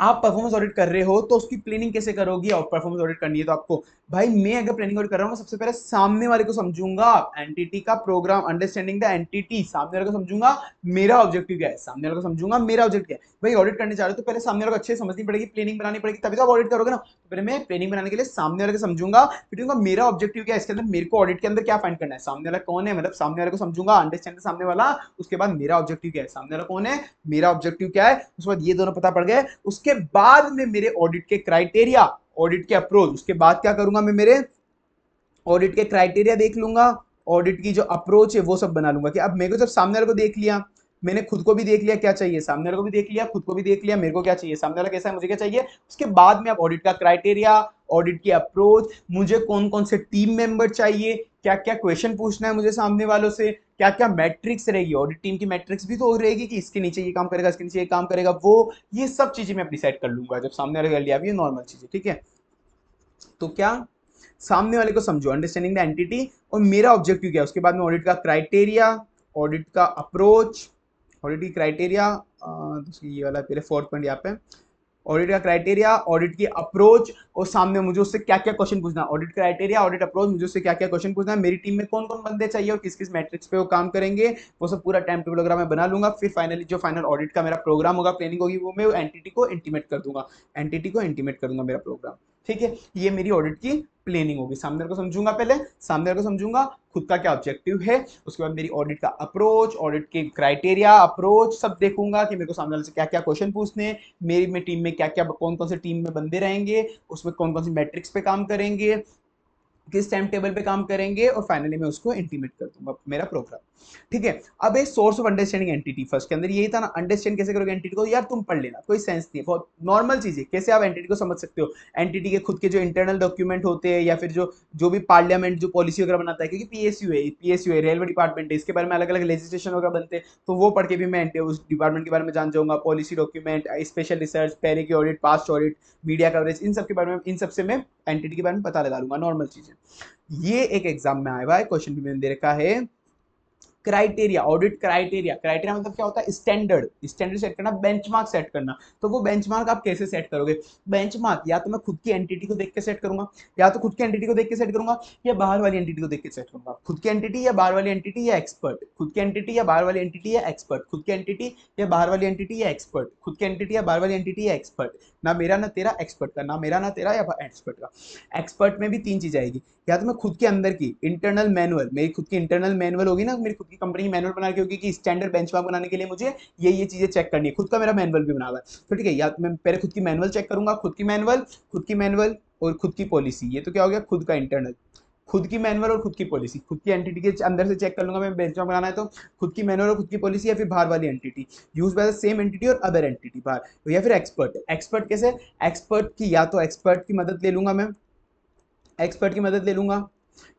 आप परफॉर्मेंस ऑडिट कर रहे हो तो उसकी प्लानिंग कैसे करोगी और परफॉर्मेंस ऑडिट करनी है तो आपको भाई मैं अगर प्लानिंग ऑडिट कर रहा हूँ सबसे पहले सामने वाले को समझूंगा एंटिटी का प्रोग्राम अंडरस्टैंडिंग द एंटिटी सामने वाले को समझूंगा मेरा ऑब्जेक्टिव क्या है सामने वाले को समझूंगा मेरा ऑब्जेक्ट क्या है भाई ऑडिट करने जा रहे हो तो पहले सामने वाले को अच्छे समझनी पड़ेगी प्लानिंग बनानी पड़ेगी तभी तो आप ऑडिट करोगे ना तो पहले मैं प्लानिंग बनाने के लिए सामने वाले को समझूंगा फिर तो मेरा ऑब्जेक्टिव क्या है इसके अंदर मेरे को ऑडिट के अंदर क्या फाइंड करना है सामने वाला कौन है मतलब सामने वाले को समझूंगा अंडरस्टैंड सामने वाला उसके बाद मेरा ऑब्जेक्टिव क्या है सामने वाला कौन है मेरा ऑब्जेक्टिव क्या है उसके बाद ये दोनों पता पड़ गए उसके बाद में मेरे ऑडिट के क्राइटेरिया ऑडिट के अप्रोच उसके बाद क्या करूंगा मैं मेरे ऑडिट के क्राइटेरिया देख लूंगा ऑडिट की जो अप्रोच है वो सब बना लूंगा कि अब मेरे को जब सामने वाले को देख लिया मैंने खुद को भी देख लिया क्या चाहिए सामने वाले को भी देख लिया खुद को भी देख लिया मेरे को क्या चाहिए सामने वाला कैसा है मुझे क्या चाहिए उसके बाद में आप ऑडिट का क्राइटेरिया ऑडिट की अप्रोच मुझे कौन कौन से टीम मेंबर चाहिए क्या क्या क्वेश्चन पूछना है मुझे सामने वालों से क्या क्या मैट्रिक्स रहेगी ऑडिट टीम की मैट्रिक्स भी तो रहेगी कि इसके नीचे ये काम करेगा इसके नीचे ये काम करेगा वो ये सब चीज़ें मैं डिसाइड कर लूंगा जब सामने वाले कर लिया अभी नॉर्मल चीज़ें ठीक है तो क्या सामने वाले को समझो अंडरस्टैंडिंग द एंटिटी और मेरा ऑब्जेक्टिव क्या है उसके बाद में ऑडिट का क्राइटेरिया ऑडिट का अप्रोच ऑडिट की क्राइटेरिया तो ये वाला पहले फोर्थ पॉइंट यहाँ पे ऑडिट का क्राइटेरिया ऑडिट की अप्रोच और सामने मुझे उससे क्या क्या क्वेश्चन पूछना ऑडिट क्राइटेरिया ऑडिट अप्रोच मुझे उससे क्या क्या क्वेश्चन पूछना है मेरी टीम में कौन कौन बंदे चाहिए और किस किस मैट्रिक्स पे वो काम करेंगे वो सब पूरा टाइम टेबल वगैरह मैं बना लूंगा फिर फाइनली जो फाइनल ऑडिट का मेरा प्रोग्राम होगा प्लानिंग होगी वो मैं एंटिटी को इंटीमेट कर दूंगा एनटीटी को इंटीमेट कर दूंगा मेरा प्रोग्राम ठीक है ये मेरी ऑडिट की प्लेनिंग होगी सामने को समझूंगा पहले सामने को समझूंगा खुद का क्या ऑब्जेक्टिव है उसके बाद मेरी ऑडिट का अप्रोच ऑडिट के क्राइटेरिया अप्रोच सब देखूंगा कि मेरे को सामने से क्या क्या क्वेश्चन पूछने मेरी में टीम में क्या क्या कौन कौन से टीम में बंदे रहेंगे उसमें कौन कौन से मैट्रिक्स पे काम करेंगे किस टाइम टेबल पे काम करेंगे और फाइनली मैं उसको इंटीमेट कर दूंगा मेरा प्रोग्राम ठीक है अब एक source of understanding entity first के अंदर यही था ना अंडरस्टैंड कैसे करोगे एंटिटी को यार तुम पढ़ लेना कोई सेंस नहीं बहुत नॉर्मल चीज़ है कैसे आप एंटिटी को समझ सकते हो एंटिटी के खुद के जो इंटरनल डॉक्यूमेंट होते हैं या फिर जो जो भी पार्लियामेंट जो पॉलिसी वगैरह बनाता है क्योंकि पीएसयू है पीएसयू है रेलवे डिपार्टमेंट है इसके बारे में अलग अलग लेजिस्लेशन वगैरह बनते हैं तो वो पढ़ के भी मैं उस डिपार्टमेंट के बारे में जान जाऊंगा पॉलिसी डॉक्यूमेंट स्पेशल रिसर्च पहले की audit past audit media coverage इन सब के बारे में इन सबसे मैं एंटिटी के बारे में पता लगा लूंगा नॉर्मल चीज़ें ये एक एग्जाम में आया हुआ है क्वेश्चन भी मैंने दे रखा है क्राइटेरिया ऑडिट क्राइटेरिया क्राइटेरिया मतलब क्या होता है स्टैंडर्ड स्टैंडर्ड सेट करना बेंचमार्क सेट करना तो वो बेंचमार्क आप कैसे सेट करोगे बेंचमार्क या तो मैं खुद की एंटिटी को देख के सेट करूंगा या तो खुद की एंटिटी को देख के सेट करूंगा या बाहर वाली एंटिटी को देख के सेट करूंगा खुद की एंटिटी या बाहर वाली एंटिटी या एक्सपर्ट खुद की एंटिटी या बाहर वाली एंटिटी या एक्सपर्ट खुद की एंटिटी या बाहर वाली एंटिटी या एक्सपर्ट खुद की एंटिटी या बाहर वाली एंटिटी या एक्सपर्ट ना मेरा ना तेरा एक्सपर्ट का ना मेरा ना तेरा या एक्सपर्ट का एक्सपर्ट में भी तीन चीज आएगी या तो मैं खुद के अंदर की इंटरनल मैनुअल मेरी खुद की इंटरनल मैनुअल होगी ना मेरी खुद कि कंपनी मैनुअल बना होगी कि स्टैंडर्ड बेंच बनाने के लिए मुझे ये ये चीज़ें चेक करनी है खुद का मेरा मैनुअल भी बना हुआ है तो ठीक है या तो मैं पहले खुद की मैनुअल चेक करूंगा खुद की मैनुअल खुद की मैनुअल और खुद की पॉलिसी ये तो क्या हो गया खुद का इंटरनल खुद की मैनुअल और खुद की पॉलिसी खुद की एंटिटी के अंदर से चेक कर लूंगा मैं बेंच बनाना है तो खुद की मैनुअल और खुद की पॉलिसी या फिर बाहर वाली entity use by the same entity और अदर एंटिटी बाहर तो या फिर एक्सपर्ट एक्सपर्ट कैसे एक्सपर्ट की या तो एक्सपर्ट की मदद ले लूंगा मैं एक्सपर्ट की मदद ले लूंगा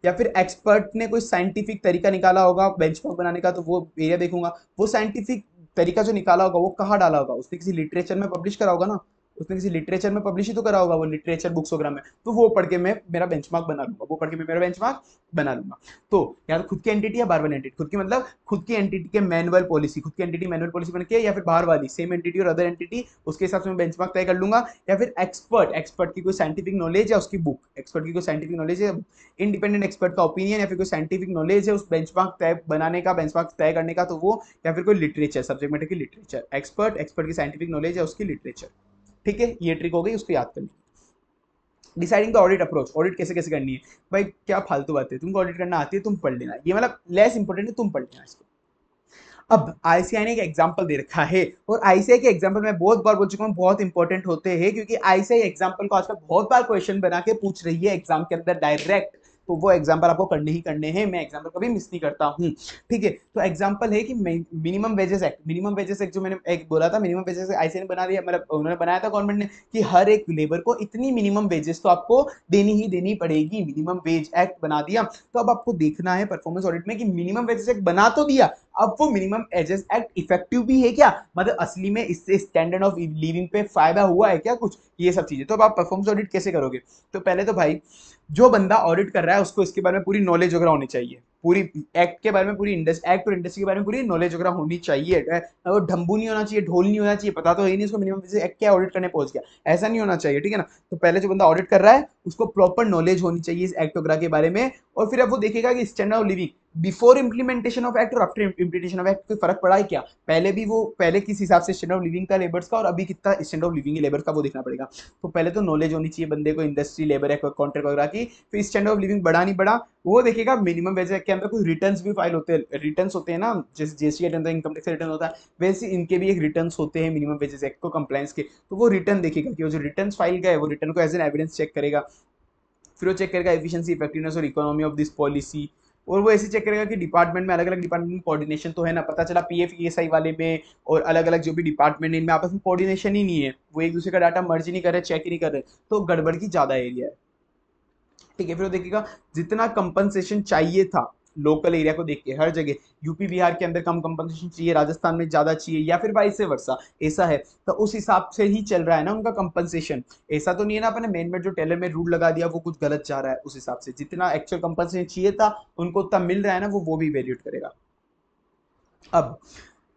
या फिर एक्सपर्ट ने कोई साइंटिफिक तरीका निकाला होगा बेंचमार्क बनाने का तो वो एरिया देखूंगा वो साइंटिफिक तरीका जो निकाला होगा वो कहाँ डाला होगा उसने किसी लिटरेचर में पब्लिश करा होगा ना उसने किसी लिटरेचर में पब्लिश ही तो करा होगा वो लिटरेचर बुक्स वगैरह में तो वो पढ़ के मैं मेरा बेंचमार्क बना लूंगा वो पढ़ के मैं मेरा बेंचमार्क बना लूंगा तो या तो खुद की एंटिटी या बाहर वाली एंटिटी खुद की मतलब खुद की एंटिटी के मैनुअल पॉलिसी खुद की एंटिटी मैनुअल पॉलिसी बन के या फिर बाहर वाली सेम एंटिटी और अदर एंटिटी उसके हिसाब से मैं बेंचमार्क तय कर लूंगा या फिर एक्सपर्ट एक्सपर्ट की कोई साइंटिफिक नॉलेज है उसकी बुक एक्सपर्ट की कोई साइंटिफिक नॉलेज है इंडिपेंडेंट एक्सपर्ट का ओपिनियन या फिर कोई साइंटिफिक नॉलेज है उस बेंचमार्क तय बनाने का बेंचमार्क तय करने का तो वो या फिर कोई लिटरेचर सब्जेक्ट मैटर की लिटरेचर एक्सपर्ट एक्सपर्ट की साइंटिफिक नॉलेज है उसकी लिटरेचर ठीक है ये ट्रिक हो गई उसको याद कर लो deciding the audit approach audit कैसे कैसे करनी है भाई क्या फालतू बात है तुमको ऑडिट करना आती है तुम पढ़ लेना ये मतलब लेस इंपॉर्टेंट है तुम पढ़ लेना इसको अब आईसीआई ने एक एग्जाम्पल दे रखा है और आईसीआई के एग्जाम्पल मैं बहुत बार बोल चुका हूँ बहुत इंपॉर्टेंट होते हैं क्योंकि आईसीआई एग्जाम्पल को आजकल बहुत बार क्वेश्चन बना के पूछ रही है एग्जाम के अंदर डायरेक्ट तो वो एग्जाम्पल आपको करने ही करने हैं मैं एग्जाम्पल कभी मिस नहीं करता हूँ ठीक है तो एग्जाम्पल है कि minimum wages act minimum wages act जो मैंने एक बोला था मिनिमम वेजेस ने बना दिया मतलब उन्होंने बनाया था गवर्नमेंट ने कि हर एक लेबर को इतनी मिनिमम वेजेस तो आपको देनी ही देनी पड़ेगी मिनिमम वेज एक्ट बना दिया तो अब आपको देखना है परफॉर्मेंस ऑडिट में कि मिनिमम वेजेस एक्ट बना तो दिया अब वो मिनिमम एजेस एक्ट इफेक्टिव भी है क्या मतलब असली में इससे स्टैंडर्ड ऑफ लिविंग पे फायदा हुआ है क्या कुछ ये सब चीज़ें तो अब आप परफॉर्मेंस ऑडिट कैसे करोगे तो पहले तो भाई जो बंदा ऑडिट कर रहा है उसको इसके बारे में पूरी नॉलेज वगैरह होनी चाहिए पूरी एक्ट के बारे में पूरी इंडस्ट्री एक्ट और इंडस्ट्री के बारे में पूरी नॉलेज वगैरह होनी चाहिए वो ढंबू नहीं होना चाहिए ढोल नहीं होना चाहिए पता तो ही नहीं उसको मिनिमम एक्ट क्या ऑडिट करने पहुंच गया ऐसा नहीं होना चाहिए ठीक है ना तो पहले जो बंदा ऑडिट कर रहा है उसको प्रॉपर नॉलेज होनी चाहिए इस एक्ट वगैरह के बारे में और फिर अब वो देखेगा कि standard of living before implementation of act और आफ्टर इम्प्लीमेंटेशन ऑफ एक्ट कोई फर्क पड़ा है क्या पहले भी वो पहले किस हिसाब से स्टैंड ऑफ लिविंग था लेबर्स का और अभी कितना स्टैंड ऑफ लिविंग लेबर्स का वो देखना पड़ेगा तो पहले तो नॉलेज होनी चाहिए बंदे को इंडस्ट्री लेबर एक्ट कॉन्ट्रैक्ट वगैरह की फिर स्टैंड ऑफ लिविंग बढ़ा नहीं बढ़ा वो देखेगा मिनिमम वेज एक्ट के अंदर कुछ रिटर्न भी फाइल होते हैं रिटर्न होते हैं ना जैसे जीएसटी के अंदर इनकम टैक्स रिटर्न होता है वैसे इनके भी एक रिटर्न होते हैं मिनिमम वेजेस एक्ट को कंप्लाइंस के तो वो रिटर्न देखेगा कि वो जो रिटर्न फाइल का है वो रिटर्न को एज एन एविडेंस चेक करेगा फिर वो चेक करेगा एफिशिएंसी इफेक्टिवनेस और इकोनॉमी ऑफ दिस पॉलिसी और वो ऐसे चेक करेगा कि डिपार्टमेंट में अलग अलग डिपार्टमेंट में कोऑर्डिनेशन तो है ना पता चला पी एफ ई वाले में और अलग अलग जो भी डिपार्टमेंट है इनमें आपस में कोऑर्डिनेशन ही नहीं है वो एक दूसरे का डाटा मर्ज नहीं कर रहे चेक ही नहीं कर रहे तो गड़बड़ की ज़्यादा एरिया है ठीक है फिर देखिएगा जितना कंपनसेशन चाहिए था लोकल एरिया को देख के हर जगह यूपी बिहार के अंदर कम कंपनसेशन चाहिए राजस्थान में ज़्यादा चाहिए या फिर वाइस वर्षा ऐसा है तो उस हिसाब से ही चल रहा है ना उनका कंपनसेशन ऐसा तो नहीं है ना अपने मेन में जो टेलर में रूल लगा दिया वो कुछ गलत जा रहा है उस हिसाब से जितना एक्चुअल कंपनसेशन चाहिए था उनको उतना मिल रहा है ना वो वो भी वेरिएट करेगा अब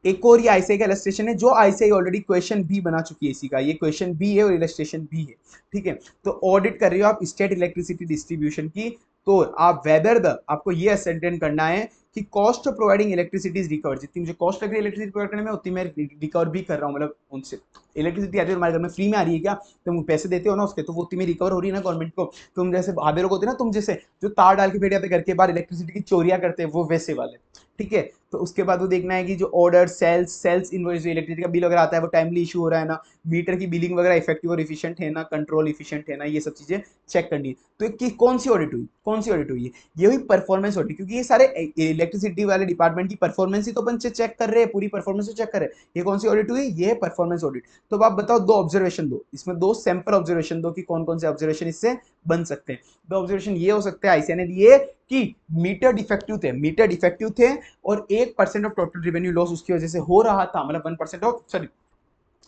एक और ये आईसीआई का इलस्ट्रेशन है जो आईसीआई ऑलरेडी क्वेश्चन बी बना चुकी है इसी का ये क्वेश्चन बी है और इलस्ट्रेशन बी है ठीक है तो ऑडिट कर रहे हो आप स्टेट इलेक्ट्रिसिटी डिस्ट्रीब्यूशन की तो आप वेदर द आपको ये असेंटेंट करना है कि cost of providing electricity is recover जितनी मुझे कॉस्ट लग रही है इलेक्ट्रिसिटी प्रोवाइड करने में उतनी मैं रिकवर भी कर रहा हूँ मतलब उनसे इलेक्ट्रिसिटी आती है तुम्हारे घर में फ्री में आ रही है क्या तुम तो पैसे देते हो ना उसके तो वो तुम्हें रिकवर हो रही है ना गवर्नमेंट को तुम तो जैसे आधे लोग होते ना तुम जैसे जो तार डाल के भेड़िया पे घर के बाहर इलेक्ट्रिसिटी की चोरियाँ करते हैं वो वैसे वाले ठीक है तो उसके बाद वो देखना है कि जो ऑर्डर सेल्स सेल्स इन जो इलेक्ट्रिसिटी का बिल वगैरह आता है वो टाइमली इशू हो रहा है ना मीटर की बिलिंग वगैरह इफेक्टिव और इफिशियंट है ना कंट्रोल इफिशियंट है ना ये सब चीज़ें चेक करनी है तो कि कौन सी ऑडिट हुई कौन सी ऑडिट हुई है ये हुई परफॉर्मेंस ऑडिट क्योंकि ये सारे इलेक्ट्रिसिटी वाले डिपार्टमेंट की परफॉर्मेंस ही तो अपन चेक कर रहे हैं पूरी परफॉर्मेंस चेक कर रहे हैं ये कौन सी ऑडिट हुई ये परफॉर्मेंस ऑडिट तो आप बताओ दो ऑब्जर्वेशन दो इसमें दो सैंपल ऑब्जर्वेशन दो कि कौन कौन से ऑब्जर्वेशन इससे बन सकते हैं दो ऑब्जर्वेशन ये हो सकते हैं आईसीआई ने दिए कि मीटर डिफेक्टिव थे मीटर डिफेक्टिव थे और एक percent of total revenue loss उसकी वजह से हो रहा था मतलब one percent of sorry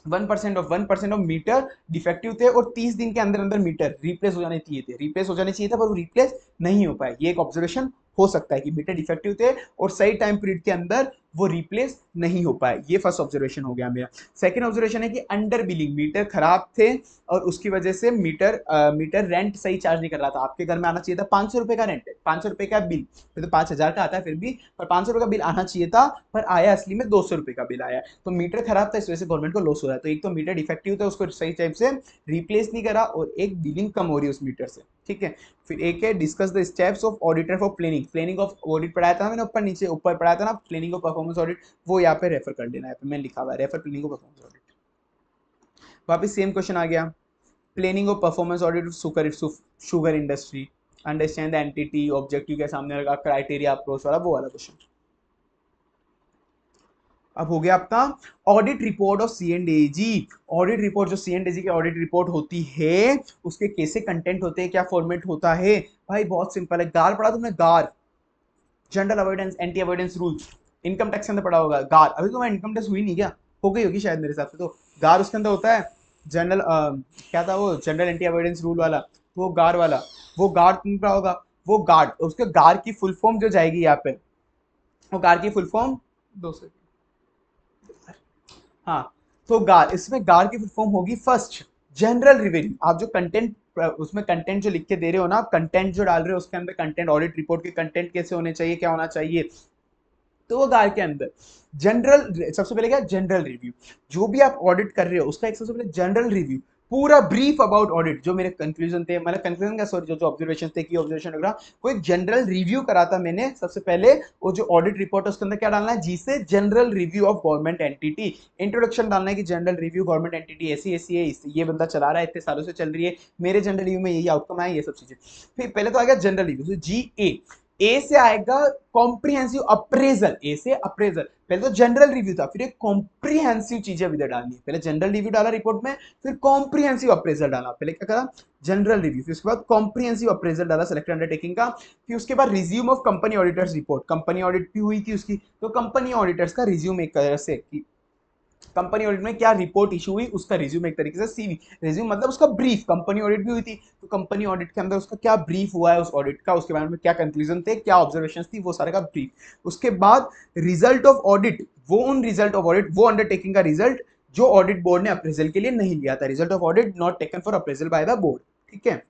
one percent of one percent of meter defective थे और तीस दिन के अंदर अंदर मीटर रिप्लेस हो जाने चाहिए थे रिप्लेस हो जाने चाहिए था पर वो रिप्लेस नहीं हो पाया ये एक ऑब्जर्वेशन हो सकता है कि मीटर डिफेक्टिव थे और सही टाइम पीरियड के अंदर वो रिप्लेस नहीं हो पाए ये फर्स्ट ऑब्जर्वेशन हो गया मेरा सेकंड ऑब्जर्वेशन है कि अंडर बिलिंग मीटर खराब थे और उसकी वजह से मीटर आ, मीटर रेंट सही चार्ज नहीं कर रहा था आपके घर में आना चाहिए था पाँच सौ रुपये का रेंट है पाँच सौ रुपये का बिल फिर तो पाँच हज़ार का आता है फिर भी पर पाँच सौ रुपये का बिल आना चाहिए था पर आया असली में दो सौ रुपये का बिल आया तो मीटर खराब था इस वजह से गवर्नमेंट को लॉस हो रहा है तो एक तो मीटर डिफेक्टिव था उसको सही टाइप से रिप्लेस नहीं करा और एक बिलिंग कम हो रही है उस मीटर से ठीक है फिर एक है discuss the steps of auditor for planning planning of audit पढ़ाया था मैंने ऊपर नीचे ऊपर पढ़ाया था ना प्लेनिंग ऑफ परफॉर्मेंस ऑडिट वो यहाँ पे रेफर कर देना है मैं लिखा हुआ है रेफर प्लानिंग और परफॉर्मेंस ऑडिट वापस सेम क्वेश्चन आ गया planning of performance audit sugar sugar industry understand the entity objective के सामने रखा क्राइटेरिया अप्रोच वाला वो वाला क्वेश्चन अब हो गया आपका audit report of C and A audit report जो सी एंड ए की ऑडिट रिपोर्ट होती है उसके कैसे कंटेंट होते हैं क्या फॉर्मेट होता है भाई बहुत सिंपल है गार पढ़ा तुमने GAAR general avoidance anti avoidance rules income tax के अंदर पड़ा होगा गार अभी तो मैं इनकम टैक्स हुई नहीं क्या हो गई होगी शायद मेरे हिसाब से तो गार उसके अंदर होता है जनरल क्या था वो जनरल एंटी एविडेंस रूल वाला वो गार वाला वो गार तुम का होगा वो गार्ड उसके गार की फुल फॉर्म जो जाएगी यहाँ पे वो गार की फुल फॉर्म दो सेकेंड हाँ तो गार इसमें गार की फुल फॉर्म होगी फर्स्ट जनरल रिवेन्यू आप जो कंटेंट उसमें कंटेंट जो लिख के दे रहे हो ना आप कंटेंट जो डाल रहे हो उसके अंदर कंटेंट ऑडिट रिपोर्ट के कंटेंट कैसे होने चाहिए क्या होना चाहिए तो वो हज़ार के अंदर जनरल सबसे पहले क्या जनरल रिव्यू जो भी आप ऑडिट कर रहे हो उसका एक सबसे पहले जनरल रिव्यू पूरा ब्रीफ अबाउट ऑडिट जो मेरे कंक्लूजन थे मतलब कंक्लूजन का सॉरी जो जो ऑब्जर्वेशन थे की ऑब्जर्वेशन वगैरह वो एक जनरल रिव्यू करा था मैंने सबसे पहले वो जो ऑडिट रिपोर्ट है उसके अंदर क्या डालना है जिसे general review of government entity introduction डालना है कि जनरल रिव्यू गवर्नमेंट एंटिटी ऐसी ऐसी है ये बंदा चला रहा है इतने सालों से चल रही है मेरे जनरल रिव्यू में यही आउटकम आए ये सब चीज़ें फिर पहले तो आ गया जनरल रिव्यू जी ए ए से आएगा कॉम्प्रिहेंसिव अप्रेजल ए से अप्रेजल पहले तो जनरल रिव्यू था फिर एक कॉम्प्रिहेंसिव चीजें इधर डालनी है पहले जनरल रिव्यू डाला रिपोर्ट में फिर कॉम्प्रिहेंसिव अप्रेजल डाला पहले क्या करा जनरल रिव्यू फिर उसके बाद कॉम्प्रिहेंसिव अप्रेजल डाला सेलेक्टेड अंडरटेकिंग का फिर उसके बाद resume of company auditors report company audit भी हुई थी उसकी तो कंपनी ऑडिटर्स का रिज्यूम एक तरह से कंपनी ऑडिट में क्या रिपोर्ट इशू हुई उसका रिज्यूम एक तरीके से सीवी रिज्यूम मतलब उसका ब्रीफ कंपनी ऑडिट भी हुई थी तो कंपनी ऑडिट के अंदर उसका क्या ब्रीफ हुआ है उस ऑडिट का उसके बारे में क्या कंक्लूजन थे क्या ऑब्जर्वेशन थी वो सारे का ब्रीफ उसके बाद रिजल्ट ऑफ ऑडिट वो उन रिजल्ट ऑफ ऑडिट वो अंडरटेकिंग का रिजल्ट जो ऑडिट बोर्ड ने अप्रेजल के लिए नहीं लिया था result of audit not taken for appraisal by the board ठीक है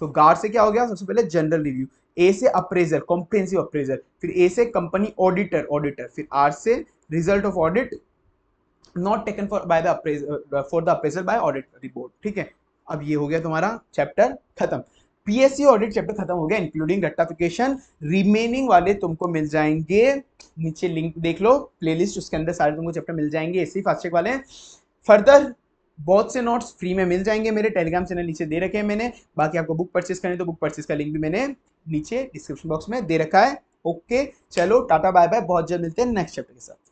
तो गार्ड से क्या हो गया सबसे पहले जनरल रिव्यू ए से अप्रेजल कॉम्प्रेहेंसिव अप्रेजल फिर ए से कंपनी ऑडिटर ऑडिटर फिर आर से result of audit not taken for by the for the appraisal by audit report ठीक है अब ये हो गया तुम्हारा चैप्टर खत्म पीएससी ऑडिट चैप्टर खत्म हो गया इंक्लूडिंग रेक्टाफिकेशन रिमेनिंग वाले तुमको मिल जाएंगे नीचे लिंक देख लो प्लेलिस्ट उसके अंदर सारे तुमको चैप्टर मिल जाएंगे एसी फास्टैग वाले फर्दर बहुत से नोट्स फ्री में मिल जाएंगे मेरे टेलीग्राम चैनल नीचे दे रखे हैं मैंने बाकी आपको बुक परचेस करनी तो बुक परचेस का लिंक भी मैंने नीचे डिस्क्रिप्शन बॉक्स में दे रखा है ओके चलो टाटा बाय बाय बहुत जल्द मिलते हैं नेक्स्ट चैप्टर के साथ